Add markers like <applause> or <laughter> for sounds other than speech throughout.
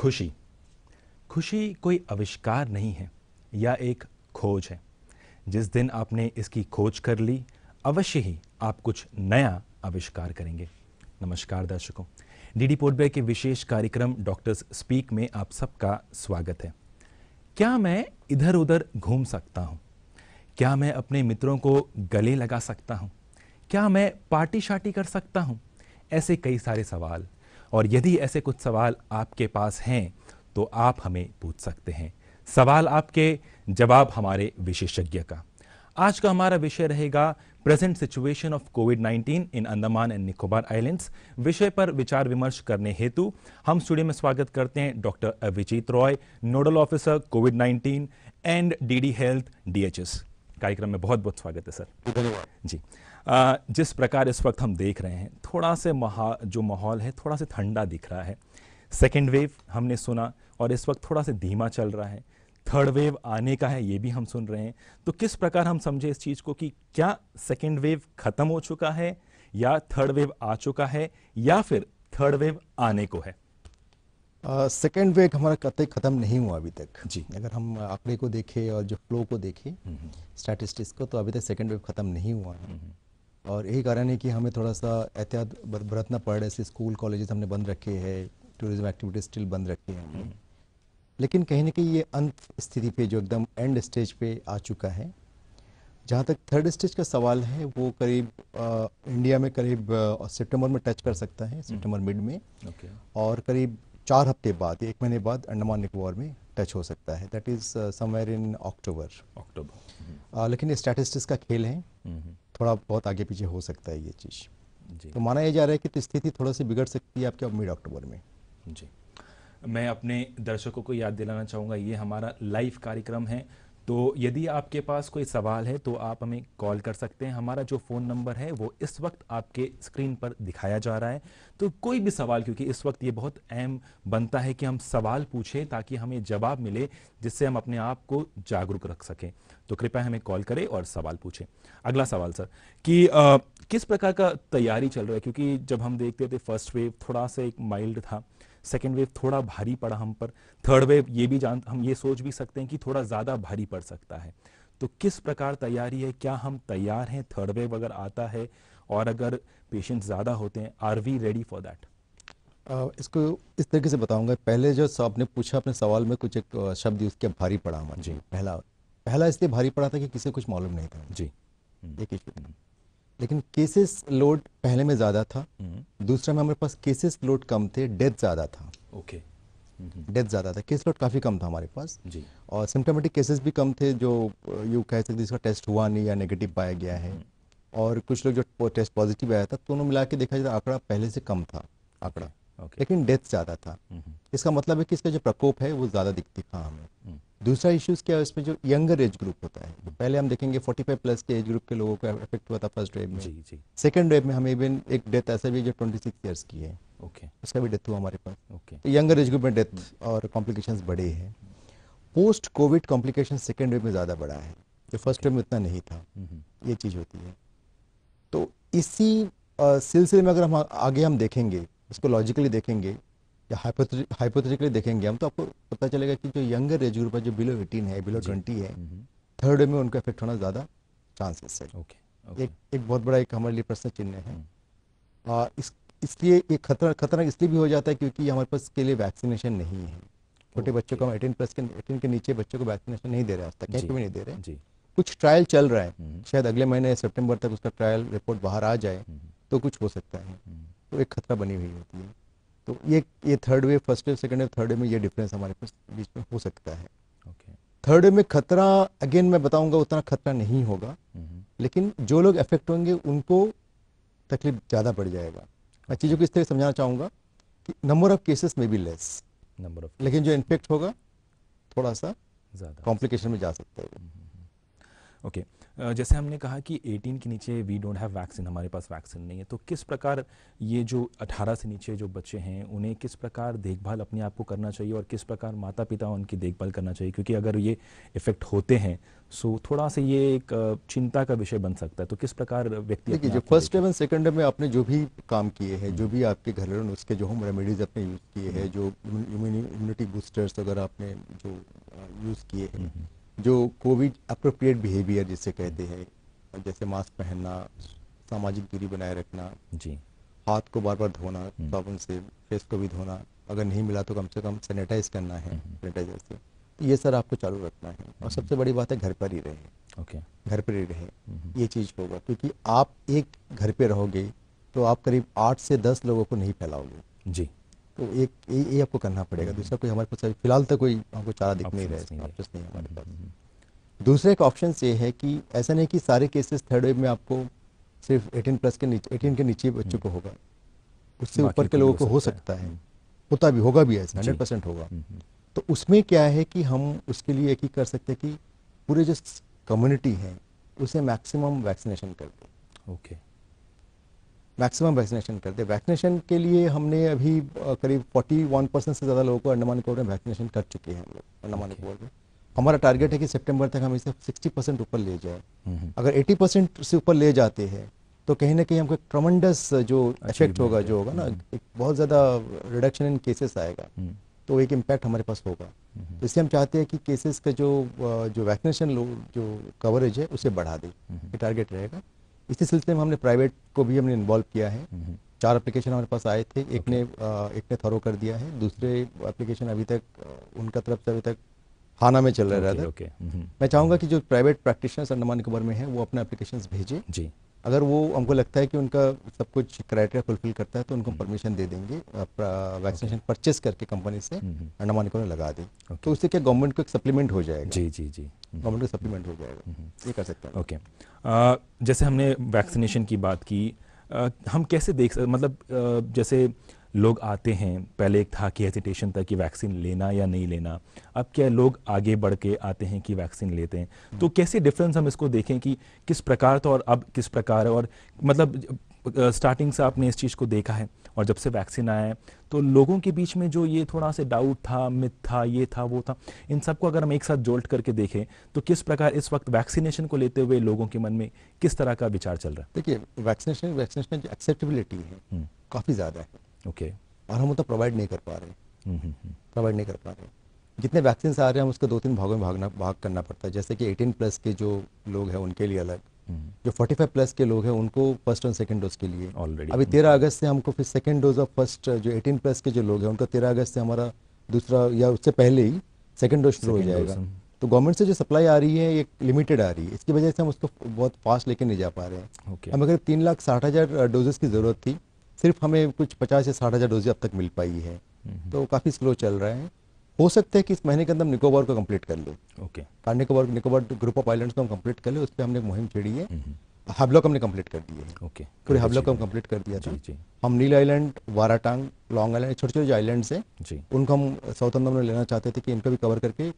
खुशी खुशी कोई आविष्कार नहीं है या एक खोज है जिस दिन आपने इसकी खोज कर ली अवश्य ही आप कुछ नया आविष्कार करेंगे नमस्कार दर्शकों डीडी पोर्टबे के विशेष कार्यक्रम डॉक्टर्स स्पीक में आप सबका स्वागत है क्या मैं इधर उधर घूम सकता हूँ क्या मैं अपने मित्रों को गले लगा सकता हूँ क्या मैं पार्टी शार्टी कर सकता हूँ ऐसे कई सारे सवाल और यदि ऐसे कुछ सवाल आपके पास हैं तो आप हमें पूछ सकते हैं सवाल आपके जवाब हमारे विशेषज्ञ का आज का हमारा विषय रहेगा present situation of COVID 19 in Andaman and Nicobar islands विषय पर विचार विमर्श करने हेतु हम स्टूडियो में स्वागत करते हैं doctor Abhijit Roy nodal officer COVID 19 and DD health DHS कार्यक्रम में बहुत बहुत स्वागत है सर धन्यवाद जी जिस प्रकार इस वक्त हम देख रहे हैं थोड़ा से महा जो माहौल है थोड़ा सा ठंडा दिख रहा है सेकेंड वेव हमने सुना और इस वक्त थोड़ा सा धीमा चल रहा है थर्ड वेव आने का है ये भी हम सुन रहे हैं तो किस प्रकार हम समझे इस चीज़ को कि क्या सेकेंड वेव ख़त्म हो चुका है या थर्ड वेव आ चुका है या फिर थर्ड वेव आने को है सेकेंड uh, वेव हमारा कतई ख़त्म नहीं हुआ अभी तक जी अगर हम आंकड़े को देखें और जो फ्लो को देखें स्टैटिस्टिक्स हम्म, हम्म। को तो अभी तक सेकेंड वेव ख़त्म नहीं हुआ है हम्म, और यही कारण है कि हमें थोड़ा सा एहतियात बरतना पड़ रहा है स्कूल कॉलेजेस हमने बंद रखे हैं टूरिज्म एक्टिविटीज स्टिल बंद रखी है हमने लेकिन कहीं ना कहीं ये अंत स्थिति पे जो एकदम एंड स्टेज पे आ चुका है जहाँ तक थर्ड स्टेज का सवाल है वो करीब आ, इंडिया में करीब सितंबर में टच कर सकता है सितंबर मिड में okay. और करीब चार हफ्ते बाद एक महीने बाद अंडमान निकोबार में टच हो सकता है that is somewhere in October October लेकिन ये स्टैटिस्टिक्स का खेल है हम्म, हम्म। थोड़ा बहुत आगे पीछे हो सकता है ये चीज़ तो माना यह जा रहा है कि तो स्थिति थोड़ा सी बिगड़ सकती है आपके मिड अक्टूबर में जी मैं अपने दर्शकों को याद दिलाना चाहूँगा ये हमारा लाइव कार्यक्रम है तो यदि आपके पास कोई सवाल है तो आप हमें कॉल कर सकते हैं हमारा जो फ़ोन नंबर है वो इस वक्त आपके स्क्रीन पर दिखाया जा रहा है तो कोई भी सवाल क्योंकि इस वक्त ये बहुत अहम बनता है कि हम सवाल पूछें ताकि हमें जवाब मिले जिससे हम अपने आप को जागरूक रख सकें तो कृपया हमें कॉल करें और सवाल पूछें अगला सवाल सर कि आ, किस प्रकार का तैयारी चल रहा है क्योंकि जब हम देखते थे फर्स्ट वेव थोड़ा सा एक माइल्ड था सेकेंड वेव थोड़ा भारी पड़ा हम पर थर्ड वेव ये भी जान हम ये सोच भी सकते हैं कि थोड़ा ज़्यादा भारी पड़ सकता है तो किस प्रकार तैयारी है क्या हम तैयार हैं थर्ड वेव अगर आता है और अगर पेशेंट ज़्यादा होते हैं are we ready for that इसको इस तरीके से बताऊंगा पहले जो आपने पूछा अपने सवाल में कुछ एक शब्द यूज़ किया भारी पड़ा हुआ जी पहला पहला इसलिए भारी पड़ा था कि किसी कुछ मालूम नहीं था जी एक इशू लेकिन केसेस लोड पहले में ज़्यादा था हम्म। दूसरा में हमारे पास केसेस लोड कम थे डेथ ज़्यादा था ओके डेथ हम्म। ज़्यादा था केस लोड काफ़ी कम था हमारे पास जी और सिम्टोमेटिक केसेस भी कम थे जो यू कह सकते इसका टेस्ट हुआ नहीं या नेगेटिव पाया गया है हम्म। और कुछ लोग जो टेस्ट पॉजिटिव आया था दोनों तो मिला के देखा जाए आंकड़ा पहले से कम था आंकड़ा लेकिन डेथ ज़्यादा था इसका मतलब है कि इसका जो प्रकोप है वो ज़्यादा दिखती था हाँ, हमें दूसरा इश्यूज क्या है इसमें जो यंगर एज ग्रुप होता है तो पहले हम देखेंगे 45 प्लस के एज ग्रुप के लोगों को इफेक्ट हुआ था फर्स्ट वेव में जी जी सेकेंड वेव में हमें इवन एक डेथ ऐसा भी जो 26 इयर्स की है ओके okay. उसका भी डेथ हुआ हमारे पास okay okay. Younger age group में डेथ और कॉम्प्लिकेशन बड़े हैं post COVID complication second wave में ज़्यादा बड़ा है जो फर्स्ट वेव में उतना नहीं था mm-hmm. ये चीज़ होती है तो इसी सिलसिले में अगर हम आगे हम देखेंगे इसको लॉजिकली देखेंगे या हाइपोथेटिकली देखेंगे हम तो आपको पता चलेगा कि जो यंगर एज ग्रुप है जो बिलो एटीन है बिलो ट्वेंटी है थर्ड हम्म। में उनका इफेक्ट होना ज़्यादा चांसेस है ओके, एक एक बहुत बड़ा एक हमारे लिए प्रश्न चिन्ह है हम्म। आ, इस इसलिए एक खतरा खतरनाक इसलिए भी हो जाता है क्योंकि हमारे पास के लिए वैक्सीनेशन नहीं है छोटे बच्चों को हम एटीन प्लस के एटीन के नीचे बच्चों को वैक्सीनेशन नहीं दे रहे आज तक कहीं भी नहीं दे रहे कुछ ट्रायल चल रहा है हम्म। शायद अगले महीने सितंबर तक उसका ट्रायल रिपोर्ट बाहर आ जाए तो कुछ हो सकता है तो एक खतरा बनी हुई होती है तो ये ये third wave first wave second wave third wave में ये डिफरेंस हमारे पास बीच में हो सकता है okay. थर्ड वेव में खतरा अगेन मैं बताऊंगा उतना खतरा नहीं होगा mm-hmm. लेकिन जो लोग अफेक्ट होंगे उनको तकलीफ ज़्यादा बढ़ जाएगा मैं चीज़ों को इस तरह समझाना चाहूंगा कि नंबर ऑफ केसेस में भी लेस नंबर ऑफ लेकिन जो इन्फेक्ट होगा थोड़ा सा कॉम्प्लिकेशन में जा सकता है mm-hmm. Okay okay. uh, जैसे हमने कहा कि 18 के नीचे वी डोंट हैव वैक्सीन हमारे पास वैक्सीन नहीं है तो किस प्रकार ये जो 18 से नीचे जो बच्चे हैं उन्हें किस प्रकार देखभाल अपने आप को करना चाहिए और किस प्रकार माता पिता उनकी देखभाल करना चाहिए क्योंकि अगर ये इफेक्ट होते हैं सो so, थोड़ा सा ये एक चिंता का विषय बन सकता है तो किस प्रकार व्यक्ति देखिए जो फर्स्ट एवं सेकेंड में आपने जो भी काम किए हैं जो हम्म। भी आपके घर उसके जो होम रेमेडीज आपने यूज़ किए हैं हम्म। जो इम्यूनिटी बूस्टर्स अगर आपने जो यूज़ किए हैं हम्म, जो कोविड अप्रोप्रिएट बिहेवियर जिसे कहते हैं जैसे मास्क पहनना सामाजिक दूरी बनाए रखना जी हाथ को बार बार धोना हम्म। साबुन से फेस को भी धोना अगर नहीं मिला तो कम से कम सैनिटाइज करना है सैनिटाइजर हम्म। से तो ये सर आपको चालू रखना है और हम्म। सबसे बड़ी बात है घर पर ही रहे ओके घर पर ही रहे ये चीज़ होगा क्योंकि आप एक घर पे रहोगे तो आप करीब आठ से दस लोगों को नहीं फैलाओगे जी तो एक ये आपको करना पड़ेगा दूसरा कोई हमारे पास फिलहाल तक तो कोई हमको चारा दिख नहीं रहा है ऑप्शन नहीं हमारे पास हम्म, हम्म। दूसरा एक ऑप्शन ये है कि ऐसा नहीं कि सारे केसेस थर्ड वेव में आपको सिर्फ 18 प्लस के नीचे 18 के नीचे बच्चों को हम्म। होगा उससे ऊपर के तो लोगों को हो सकता है होता भी होगा भी ऐसा हंड्रेड परसेंट होगा तो उसमें क्या है कि हम उसके लिए एक ही कर सकते हैं कि पूरे जो कम्युनिटी है उसे मैक्सिमम वैक्सीनेशन कर दें ओके okay. मैक्सिमम वैक्सीनेशन करते हैं वैक्सीनेशन के लिए हमने अभी करीब 41 परसेंट से ज़्यादा लोगों को अंडमान निकोबार में वैक्सीनेशन कर चुके हैं हम लोग अंडमान निकोबार में हमारा टारगेट है कि सितंबर तक हम इसे 60 परसेंट ऊपर ले जाए हम्म, हम्म। अगर 80 परसेंट से ऊपर ले जाते हैं तो कहीं ना कहीं हमको एक ट्रमंडस जो इफेक्ट होगा जो होगा ना हम्म। एक बहुत ज़्यादा रिडक्शन इन केसेस आएगा तो एक इम्पैक्ट हमारे पास होगा तो इसलिए हम चाहते हैं कि केसेस का जो जो वैक्सीनेशन जो कवरेज है उसे बढ़ा दें ये टारगेट रहेगा इसी सिलसिले में हमने प्राइवेट को भी हमने इन्वॉल्व किया है हम्म। चार एप्लीकेशन हमारे पास आए थे एक ने एक ने थरो कर दिया है दूसरे एप्लीकेशन अभी तक उनका तरफ से अभी तक हाना में चल okay, रहा था okay. हम्म। मैं चाहूंगा हम्म। कि जो प्राइवेट प्रैक्टिशनर्स अंडमान निकोबर में है वो अपने एप्लीकेशन भेजे जी अगर वो हमको लगता है कि उनका सब कुछ क्राइटेरिया फुलफिल करता है तो उनको परमिशन दे देंगे वैक्सीनेशन परचेस करके कंपनी से अंडमान निकोबर लगा दें तो उससे क्या गवर्नमेंट को एक सप्लीमेंट हो जाएगा जी जी जी गवर्नमेंट का सप्लीमेंट हो जाएगा हम्म, हम्म। ये कर सकता है ओके जैसे हमने वैक्सीनेशन की बात की आ, हम कैसे देख मतलब आ, जैसे लोग आते हैं पहले एक था कि हेजिटेशन था कि वैक्सीन लेना या नहीं लेना अब क्या लोग आगे बढ़ के आते हैं कि वैक्सीन लेते हैं तो हम्म। कैसे डिफरेंस हम इसको देखें कि किस प्रकार तो और अब किस प्रकार और मतलब स्टार्टिंग से आपने इस चीज़ को देखा है और जब से वैक्सीन आया है तो लोगों के बीच में जो ये थोड़ा सा डाउट था मिथ था ये था वो था इन सबको अगर हम एक साथ जोल्ट करके देखें तो किस प्रकार इस वक्त वैक्सीनेशन को लेते हुए लोगों के मन में किस तरह का विचार चल रहा है देखिए वैक्सीनेशन वैक्सीनेशन की एक्सेप्टेबिलिटी है हम्म। काफ़ी ज़्यादा है ओके और हम उतना प्रोवाइड नहीं कर पा रहे प्रोवाइड हम्म, हम्म, नहीं कर पा रहे जितने वैक्सीन आ रहे हैं हम उसको दो तीन भागों में भागना भाग करना पड़ता है जैसे कि 18 प्लस के जो लोग हैं उनके लिए अलग जो 45 प्लस के लोग हैं उनको फर्स्ट और सेकंड डोज के लिए ऑलरेडी अभी 13 हम्म। अगस्त से हमको फिर सेकंड डोज ऑफ फर्स्ट जो 18 प्लस के जो लोग हैं उनका 13 अगस्त से हमारा दूसरा या उससे पहले ही सेकंड डोज शुरू हो जाएगा हम्म। तो गवर्नमेंट से जो सप्लाई आ रही है ये लिमिटेड आ रही है इसकी वजह से हम उसको बहुत फास्ट लेके नहीं जा पा रहे हैं हमें करीब तीन लाख साठ हज़ार डोजेस की ज़रूरत थी सिर्फ हमें कुछ पचास या साठ हज़ार डोजे अब तक मिल पाई है हम्म। तो काफ़ी स्लो चल रहा है हो सकता है कि इस महीने के अंदर निकोबार को कंप्लीट कर लो okay okay. Nicobar Nicobar group of islands को हम कंप्लीट कर ले उस पर हमने मुहिम छेड़ी है हम्म, हम्म। हबलॉक हमने कंप्लीट कर दिए है ओके पूरे हबलॉक हम कंप्लीट कर दिया था हम Neel island Baratang long island छोटे छोटे जो है जी उनको हम साउथ अंदमान में लेना चाहते थे कि इनको भी कवर करके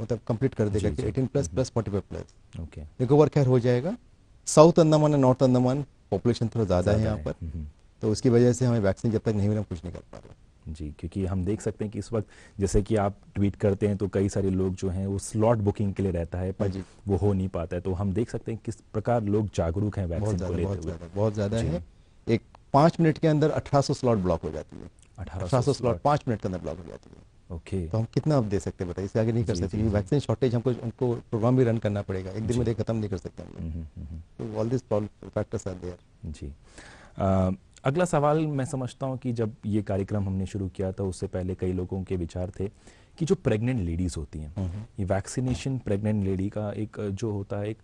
मतलब कंप्लीट कर देगा eighteen plus plus plus five plus okay Nicobar खैर हो जाएगा south Andaman and north Andaman population थोड़ा ज़्यादा है यहाँ पर हम्म, तो उसकी वजह से हमें वैक्सीन जब तक नहीं मिला कुछ नहीं कर पा रहे जी क्योंकि हम देख सकते हैं कि इस वक्त जैसे कि आप ट्वीट करते हैं तो कई सारे लोग जो हैं वो स्लॉट बुकिंग के लिए रहता है पर वो हो नहीं पाता है तो हम देख सकते हैं किस प्रकार लोग जागरूक हैं वैक्सीन को लेते हुए बहुत ज़्यादा है एक पांच मिनट के अंदर अठारह स्लॉट ब्लॉक हो जाती है अठारह स्लॉट पांच मिनट के अंदर ब्लॉक हो जाती है ओके okay. तो हम कितना अब दे सकते हैं बताइए इससे आगे नहीं कर सकते क्योंकि वैक्सीन शॉर्टेज हमको उनको प्रोग्राम भी रन करना पड़ेगा एक दिन में खत्म नहीं कर सकते हम all this factors are there जी अगला सवाल मैं समझता हूँ कि जब ये कार्यक्रम हमने शुरू किया था उससे पहले कई लोगों के विचार थे कि जो प्रेग्नेंट लेडीज़ होती हैं हम्म, हम्म। ये वैक्सीनेशन प्रेग्नेंट लेडी का एक जो होता है एक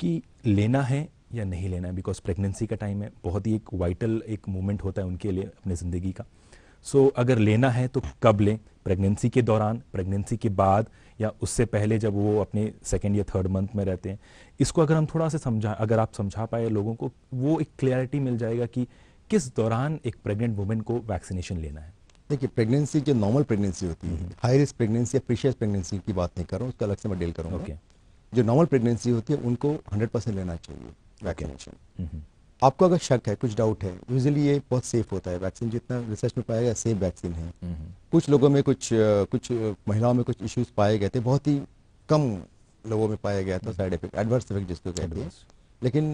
कि लेना है या नहीं लेना है बिकॉज प्रेगनेंसी का टाइम है बहुत ही एक वाइटल एक मोमेंट होता है उनके लिए अपने ज़िंदगी का सो so, अगर लेना है तो कब लें प्रेगनेंसी के दौरान प्रेगनेंसी के बाद या उससे पहले जब वो अपने सेकेंड या थर्ड मंथ में रहते हैं इसको अगर हम थोड़ा सा समझा अगर आप समझा पाए लोगों को वो एक क्लैरिटी मिल जाएगा कि किस दौरान एक प्रेग्नेंट वुमेन को वैक्सीनेशन लेना है देखिए प्रेगनेंसी जो नॉर्मल प्रेगनेंसी होती है हाई रिस्क प्रेगनेंसी या प्रीशियस प्रेगनेंसी की बात नहीं कर रहा हूँ उसका अलग से मैं डील करूँगा okay. जो नॉर्मल प्रेगनेंसी होती है उनको 100 परसेंट लेना चाहिए वैक्सीनेशन हम्म। आपको अगर शक है कुछ डाउट है यूजली ये बहुत सेफ होता है वैक्सीन जितना रिसर्च में पाया गया सेफ वैक्सीन है हम्म। कुछ लोगों में कुछ कुछ महिलाओं में कुछ इश्यूज पाए गए थे बहुत ही कम लोगों में पाया गया था साइड इफेक्ट एडवर्स इफेक्ट जिसको कहते हैं लेकिन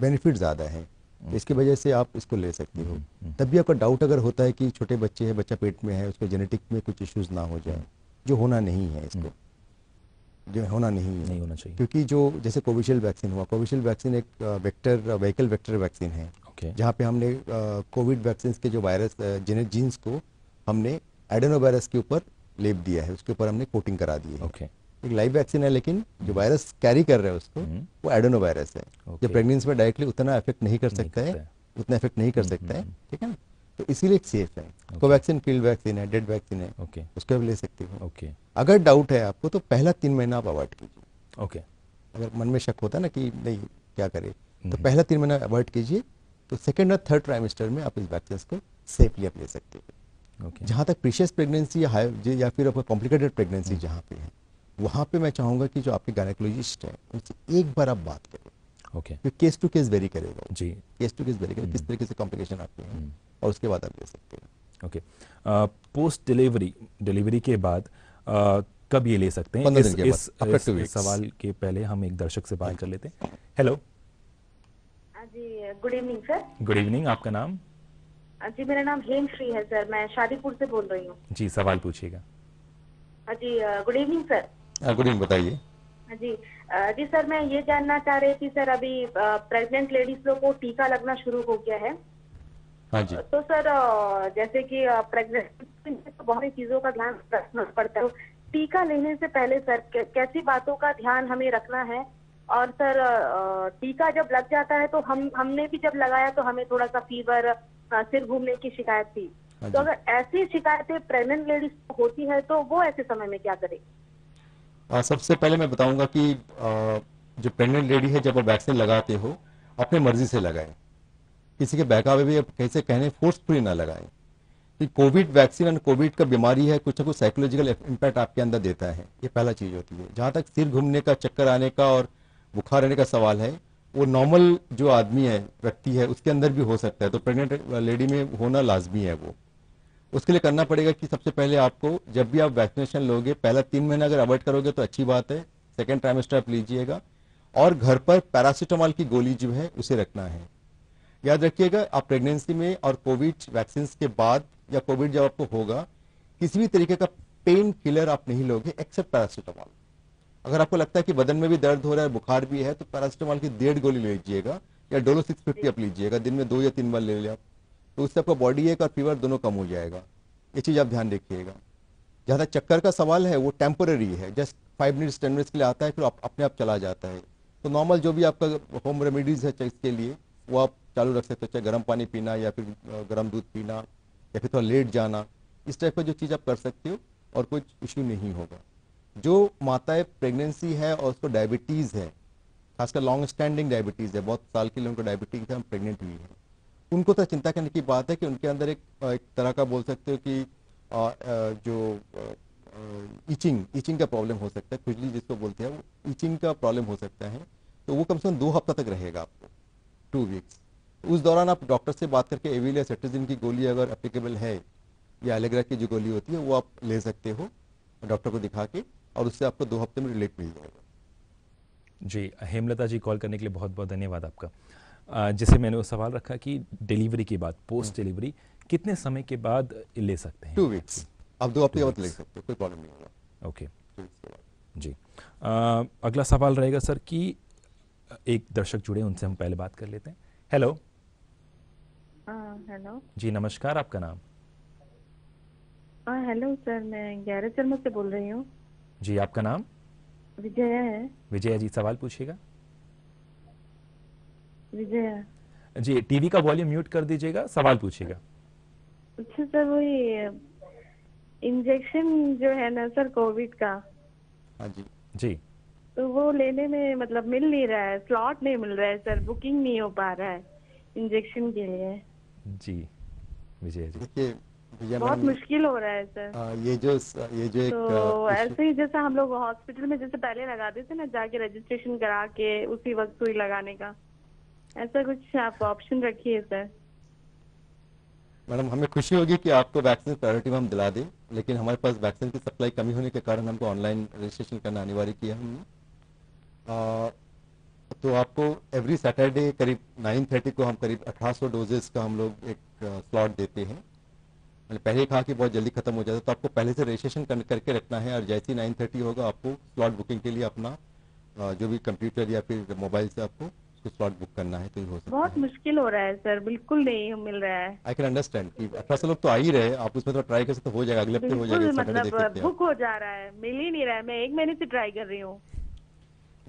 बेनिफिट ज़्यादा है तो इसकी वजह से आप इसको ले सकती हो हम्म, हम्म। तब भी आपका डाउट अगर होता है कि छोटे बच्चे हैं बच्चा पेट में है उसके जेनेटिक में कुछ इश्यूज ना हो जाए हम्म। जो होना नहीं है इसको जो होना नहीं है नहीं होना चाहिए क्योंकि जो जैसे कोविशील्ड वैक्सीन हुआ कोविशील्ड वैक्सीन एक वेक्टर व्हीकल वेक्टर वैक्सीन है okay. जहाँ पे हमने कोविड वैक्सीन के जो वायरस जिन जीन्स को हमने एडेनो वायरस के ऊपर लेप दिया है उसके ऊपर हमने कोटिंग करा दी है okay. एक लाइव वैक्सीन है लेकिन जो वायरस कैरी कर रहे हैं उसको हम्म। वो एडोनो वायरस है जो प्रेगनेंसी में डायरेक्टली उतना इफेक्ट नहीं कर सकता है, उतना इफेक्ट नहीं कर हम्म, सकता है हम्म, ठीक है ना तो इसीलिए सेफ है कोवैक्सीन फील्ड वैक्सीन है डेड वैक्सीन है ओके उसको भी ले सकती हूँ ओके अगर डाउट है आपको तो पहला तीन महीना आप अवॉइड कीजिए ओके अगर मन में शक होता है ना कि नहीं क्या करे तो पहला तीन महीना अवॉइड कीजिए तो सेकेंड और थर्ड ट्राइमेस्टर में आप इस वैक्सीन को सेफली आप ले सकते हो okay. जहाँ तक प्रीशियस प्रेगनेंसी या या फिर कॉम्प्लिकेटेड प्रेगनेंसी जहाँ पे है वहां पे मैं चाहूंगा कि जो आपके गायनेकोलॉजिस्ट है उनसे एक बार आप बात करें okay okay. Case to case vary करेगा जी केस टू केस वेरी करेगा किस हम्म। तरीके से कॉम्प्लिकेशन आते हैं और उसके बाद आप ले सकते हैं ओके पोस्ट डिलीवरी डिलीवरी के बाद uh, कब ये ले सकते हैं इस, इस, इस, इस सवाल के पहले हम एक दर्शक से बात कर लेते हैं हेलो जी good evening sir good evening आपका नाम जी मेरा नाम हेम श्री है सर मैं शादीपुर से बोल रही हूँ जी सवाल पूछिएगा जी good evening sir good evening बताइए हाँ जी जी सर मैं ये जानना चाह रही थी सर अभी प्रेग्नेंट लेडीज लोग को टीका लगना शुरू हो गया है हाँ जी तो सर जैसे कि प्रेग्नेंट <laughs> तो बहुत सी चीजों का ध्यान रखना पड़ता है टीका लेने से पहले सर कैसी बातों का ध्यान हमें रखना है और सर टीका जब लग जाता है तो हम हमने भी जब लगाया तो हमें थोड़ा सा फीवर सिर घूमने की शिकायत थी हाँ तो अगर ऐसी शिकायतें प्रेग्नेंट लेडीज को होती है तो वो ऐसे समय में क्या करें आ, सबसे पहले मैं बताऊंगा कि आ, जो प्रेग्नेंट लेडी है जब आप वैक्सीन लगाते हो अपने मर्जी से लगाएं किसी के बहकावे भी कैसे कहने फोर्सफुली ना लगाएं कि कोविड वैक्सीन एंड कोविड का बीमारी है कुछ ना कुछ साइकोलॉजिकल इम्पैक्ट आपके अंदर देता है ये पहला चीज़ होती है जहाँ तक सिर घूमने का चक्कर आने का और बुखार आने का सवाल है वो नॉर्मल जो आदमी है व्यक्ति है उसके अंदर भी हो सकता है तो प्रेग्नेंट लेडी में होना लाजमी है वो उसके लिए करना पड़ेगा कि सबसे पहले आपको जब भी आप वैक्सीनेशन लोगे पहला तीन महीना अगर अवॉइड करोगे तो अच्छी बात है सेकेंड ट्राइमेस्टर आप लीजिएगा और घर पर पैरासीटामॉल की गोली जो है उसे रखना है याद रखिएगा आप प्रेगनेंसी में और कोविड वैक्सीन के बाद या कोविड जब आपको होगा किसी भी तरीके का पेन किलर आप नहीं लोगे एक्सेप्ट पैरासीटामॉल अगर आपको लगता है कि बदन में भी दर्द हो रहा है बुखार भी है तो पैरासीटामॉल की डेढ़ गोली लीजिएगा या डोलो सिक्स फिफ्टी आप लीजिएगा दिन में दो या तीन बार ले लिया आप तो उससे आपका बॉडी एक और फीवर दोनों कम हो जाएगा ये चीज़ आप ध्यान रखिएगा जहाँ तक चक्कर का सवाल है वो टेम्पररी है just five minutes ten minutes के लिए आता है फिर आप अपने आप चला जाता है तो नॉर्मल जो भी आपका होम रेमेडीज़ है इसके लिए वो आप चालू रख सकते हो चाहे गर्म पानी पीना या फिर गर्म दूध पीना या फिर थोड़ा लेट जाना इस टाइप का जो चीज़ आप कर सकते हो और कुछ इश्यू नहीं होगा जो माताएं प्रेगनेंसी है और उसको डायबिटीज़ है खासकर लॉन्ग स्टैंडिंग डायबिटीज़ है बहुत साल के लिए उनको डायबिटीज़ है हम प्रेगनेंट हुई है उनको तो चिंता करने की बात है कि उनके अंदर एक, एक तरह का बोल सकते हो कि आ, जो इचिंग इचिंग का प्रॉब्लम हो सकता है खुजली जिसको बोलते हैं वो का प्रॉब्लम हो सकता है तो वो कम से कम दो हफ्ता तक रहेगा आपको टू वीक्स उस दौरान आप डॉक्टर से बात करके एविलिया या की गोली अगर अप्लीकेबल है या एलेग्रा की जो गोली होती है वो आप ले सकते हो डॉक्टर को दिखा के और उससे आपको दो हफ्ते में रिलेट मिल जाएगा जी हेमलता जी कॉल करने के लिए बहुत बहुत धन्यवाद आपका जैसे मैंने वो सवाल रखा कि डिलीवरी के बाद पोस्ट डिलीवरी कितने समय के बाद ले सकते हैं टू वीक्स अब दो हफ्ते बाद ले सकते कोई प्रॉब्लम नहीं होगा ओके जी आ, अगला सवाल रहेगा सर कि एक दर्शक जुड़े उनसे हम पहले बात कर लेते हैं हेलो हेलो जी नमस्कार आपका नाम हेलो सर मैं ग्यारह शर्मा से बोल रही हूँ जी आपका नाम विजया है विजया जी सवाल पूछिएगा विजय जी टीवी का वॉल्यूम म्यूट कर दीजिएगा सवाल पूछिएगा अच्छा सर वही इंजेक्शन जो है ना सर कोविड का हाँ जी जी तो वो लेने में मतलब मिल नहीं रहा है स्लॉट नहीं मिल रहा है सर बुकिंग नहीं हो पा रहा है इंजेक्शन के लिए जी विजय जी बहुत मुश्किल हो रहा है सर आ, हाँ, ये जो ये जो एक तो ऐसे ही जैसे हम लोग हॉस्पिटल में जैसे पहले लगाते थे ना जाके रजिस्ट्रेशन करा के उसी वक्त सुई लगाने का ऐसा कुछ आप ऑप्शन रखिए सर मैडम हमें खुशी होगी कि आपको वैक्सीन प्रायोरिटी में हम दिला दें लेकिन हमारे पास वैक्सीन की सप्लाई कमी होने के कारण हमको ऑनलाइन रजिस्ट्रेशन करना अनिवार्य किया हमने तो आपको एवरी सैटरडे करीब 9:30 को हम करीब 1800 डोजेस का हम लोग एक स्लॉट देते हैं मैंने पहले कहा कि बहुत जल्दी खत्म हो जाता है तो आपको पहले से रजिस्ट्रेशन कर, करके रखना है और जैसे ही नाइन होगा आपको स्लॉट बुकिंग के लिए अपना जो भी कंप्यूटर या फिर मोबाइल से आपको उसको स्लॉट बुक करना है तो ये हो सकता बहुत मुश्किल हो रहा है सर बिल्कुल नहीं मिल रहा है आई कैन अंडरस्टैंड कि अठारह सौ लोग तो आ ही रहे आप उसमें थोड़ा ट्राई कर सकते हो जाएगा अगले हफ्ते हो जाएगा मतलब बुक हो जा रहा है मिल ही नहीं रहा है मैं एक महीने से ट्राई कर रही हूँ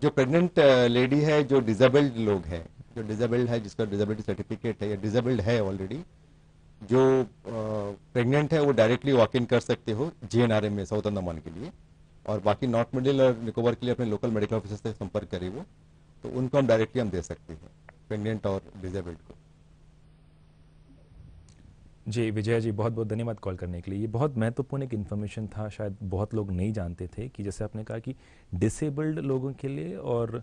जो प्रेग्नेंट लेडी uh, है जो डिजेबल्ड लोग है जो डिजेबल्ड है जिसका डिजेबिलिटी सर्टिफिकेट है या डिजेबल्ड है ऑलरेडी जो प्रेग्नेंट uh, है वो डायरेक्टली वॉक इन कर सकते हो जे एन आर एम में साउथ अंदमान के लिए और बाकी नॉर्थ मिडिल और निकोबार के लिए अपने लोकल मेडिकल ऑफिसर से संपर्क करें वो तो उनको हम डायरेक्टली हम दे सकते हैं पेंडेंट और डिजेबल्ड को जी विजय जी बहुत बहुत धन्यवाद कॉल करने के लिए ये बहुत महत्वपूर्ण एक इन्फॉर्मेशन था शायद बहुत लोग नहीं जानते थे कि जैसे आपने कहा कि डिसेबल्ड लोगों के लिए और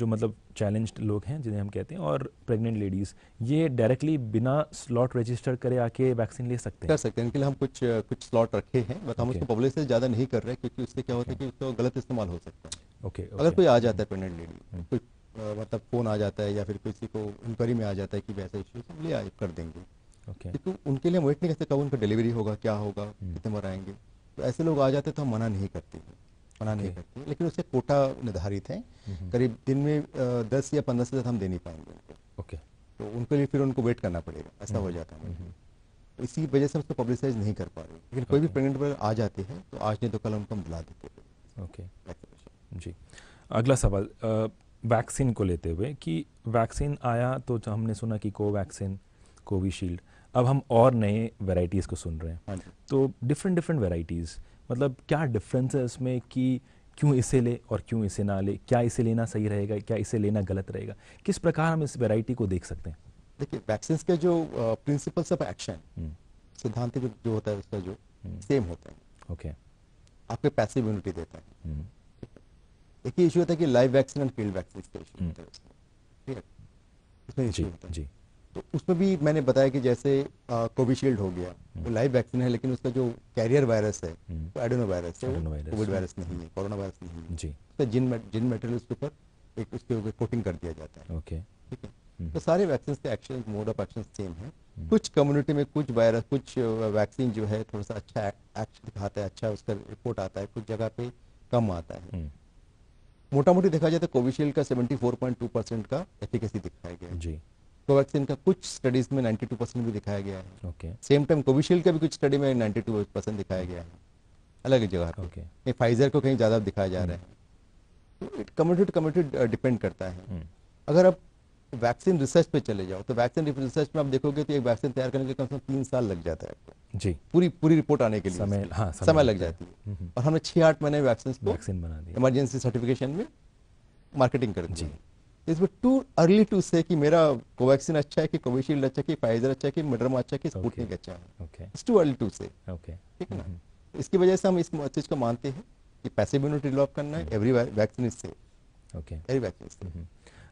जो मतलब चैलेंज्ड लोग हैं जिन्हें हम कहते हैं और प्रेग्नेंट लेडीज़ ये डायरेक्टली बिना स्लॉट रजिस्टर करे आके वैक्सीन ले सकते हैं कर सकते हैं इनके लिए हम कुछ कुछ स्लॉट रखे हैं बट हम okay. उसको पब्लिक से ज़्यादा नहीं कर रहे क्योंकि उससे क्या होता है कि उसका गलत इस्तेमाल हो सकता है ओके okay, okay. अगर कोई आ जाता है प्रेग्नेंट लेडी hmm. कोई मतलब फ़ोन आ जाता है या फिर किसी को इंक्वायरी में आ जाता है कि वैसा इश्यू हम ले आए कर देंगे okay. तो उनके लिए हम वेट नहीं करते कब उनका डिलीवरी होगा क्या होगा hmm. कितने बार आएंगे तो ऐसे लोग आ जाते तो हम मना नहीं करते हैं मना okay. नहीं करते लेकिन उससे कोटा निर्धारित है hmm. करीब दिन में दस या पंद्रह से ज़्यादा हम दे नहीं पाएंगे उनको तो उनके लिए फिर उनको वेट करना पड़ेगा ऐसा हो hmm. जाता है तो इसी वजह से हम उसको पब्लिसाइज नहीं कर पा रहे लेकिन कोई भी प्रेगनेंट वर्ग आ जाते हैं तो आज नहीं तो कल उनको हम बुला देते हैं ओके जी अगला सवाल वैक्सीन को लेते हुए कि वैक्सीन आया तो हमने सुना कि कोवैक्सीन कोविशील्ड अब हम और नए वैरायटीज़ को सुन रहे हैं हाँ तो डिफरेंट डिफरेंट वेराइटीज़ मतलब क्या डिफरेंस है इसमें कि क्यों इसे ले और क्यों इसे ना ले क्या इसे लेना सही रहेगा क्या इसे लेना गलत रहेगा किस प्रकार हम इस वेराइटी को देख सकते हैं देखिए वैक्सीन के जो प्रिंसिपल्स ऑफ एक्शन सिद्धांत जो होता है उसका जो सेम होता है ओके आपके पैसिव इम्यूनिटी देता है एक ही इशू होता है कि live vaccine and killed vaccine का इशू होता है ठीक है इसमें इशू होता है जी तो उसमें भी मैंने बताया कि जैसे कोविशील्ड हो गया वो लाइव वैक्सीन है लेकिन उसका जो कैरियर हम्म। वायरस है वो एडोनो वायरस है कोविड वायरस नहीं है कोरोना वायरस नहीं है जी तो जिन जिन मटेरियल के ऊपर एक उसके ऊपर कोटिंग कर दिया जाता है ओके ठीक है हम्म। तो सारे वैक्सीन के action mode of action same है कुछ कम्युनिटी में कुछ वायरस कुछ वैक्सीन जो है थोड़ा सा अच्छा एक्शन दिखाता है अच्छा उसका रिपोर्ट आता है कुछ जगह पे कम आता है हम्म। मोटामोटी देखा जाए तो कोविशील्ड का 74.2 परसेंट का एफिकेसी दिखाया गया है जी कोवैक्सीन का कुछ स्टडीज में 92 परसेंट भी दिखाया गया है ओके सेम टाइम कोविशील्ड का भी कुछ स्टडी में 92 परसेंट दिखाया गया है अलग जगह ओके फाइजर को कहीं ज़्यादा दिखाया जा रहा है कम्युनिटी टू कम्युनिटी डिपेंड करता है हम्म। अगर आप तो वैक्सीन रिसर्च पे चले जाओ तो वैक्सीन रिसर्च में आप देखोगे तो एक वैक्सीन तैयार करने के कम से कम तीन साल लग जाता है जी पूरी पूरी रिपोर्ट आने के लिए समय हाँ, समय, समय लग जाती है हम्म, हम्म। और हमने छह आठ महीने वैक्सीन वैक्सीन बना दी इमरजेंसी सर्टिफिकेशन में मार्केटिंग कर दी इसमें टू अर्ली टू से कि मेरा कोवैक्सीन अच्छा है कि कोविशील्ड अच्छा है कि फाइजर अच्छा है कि मिडरमा अच्छा है कि स्पुटनिक अच्छा है इट्स टू अर्ली टू से ठीक है ना हम्म, तो इसकी वजह से हम इस चीज़ को मानते हैं कि पैसिव इम्यूनिटी डेवलप करना है एवरी वैक्सीन से okay every vaccine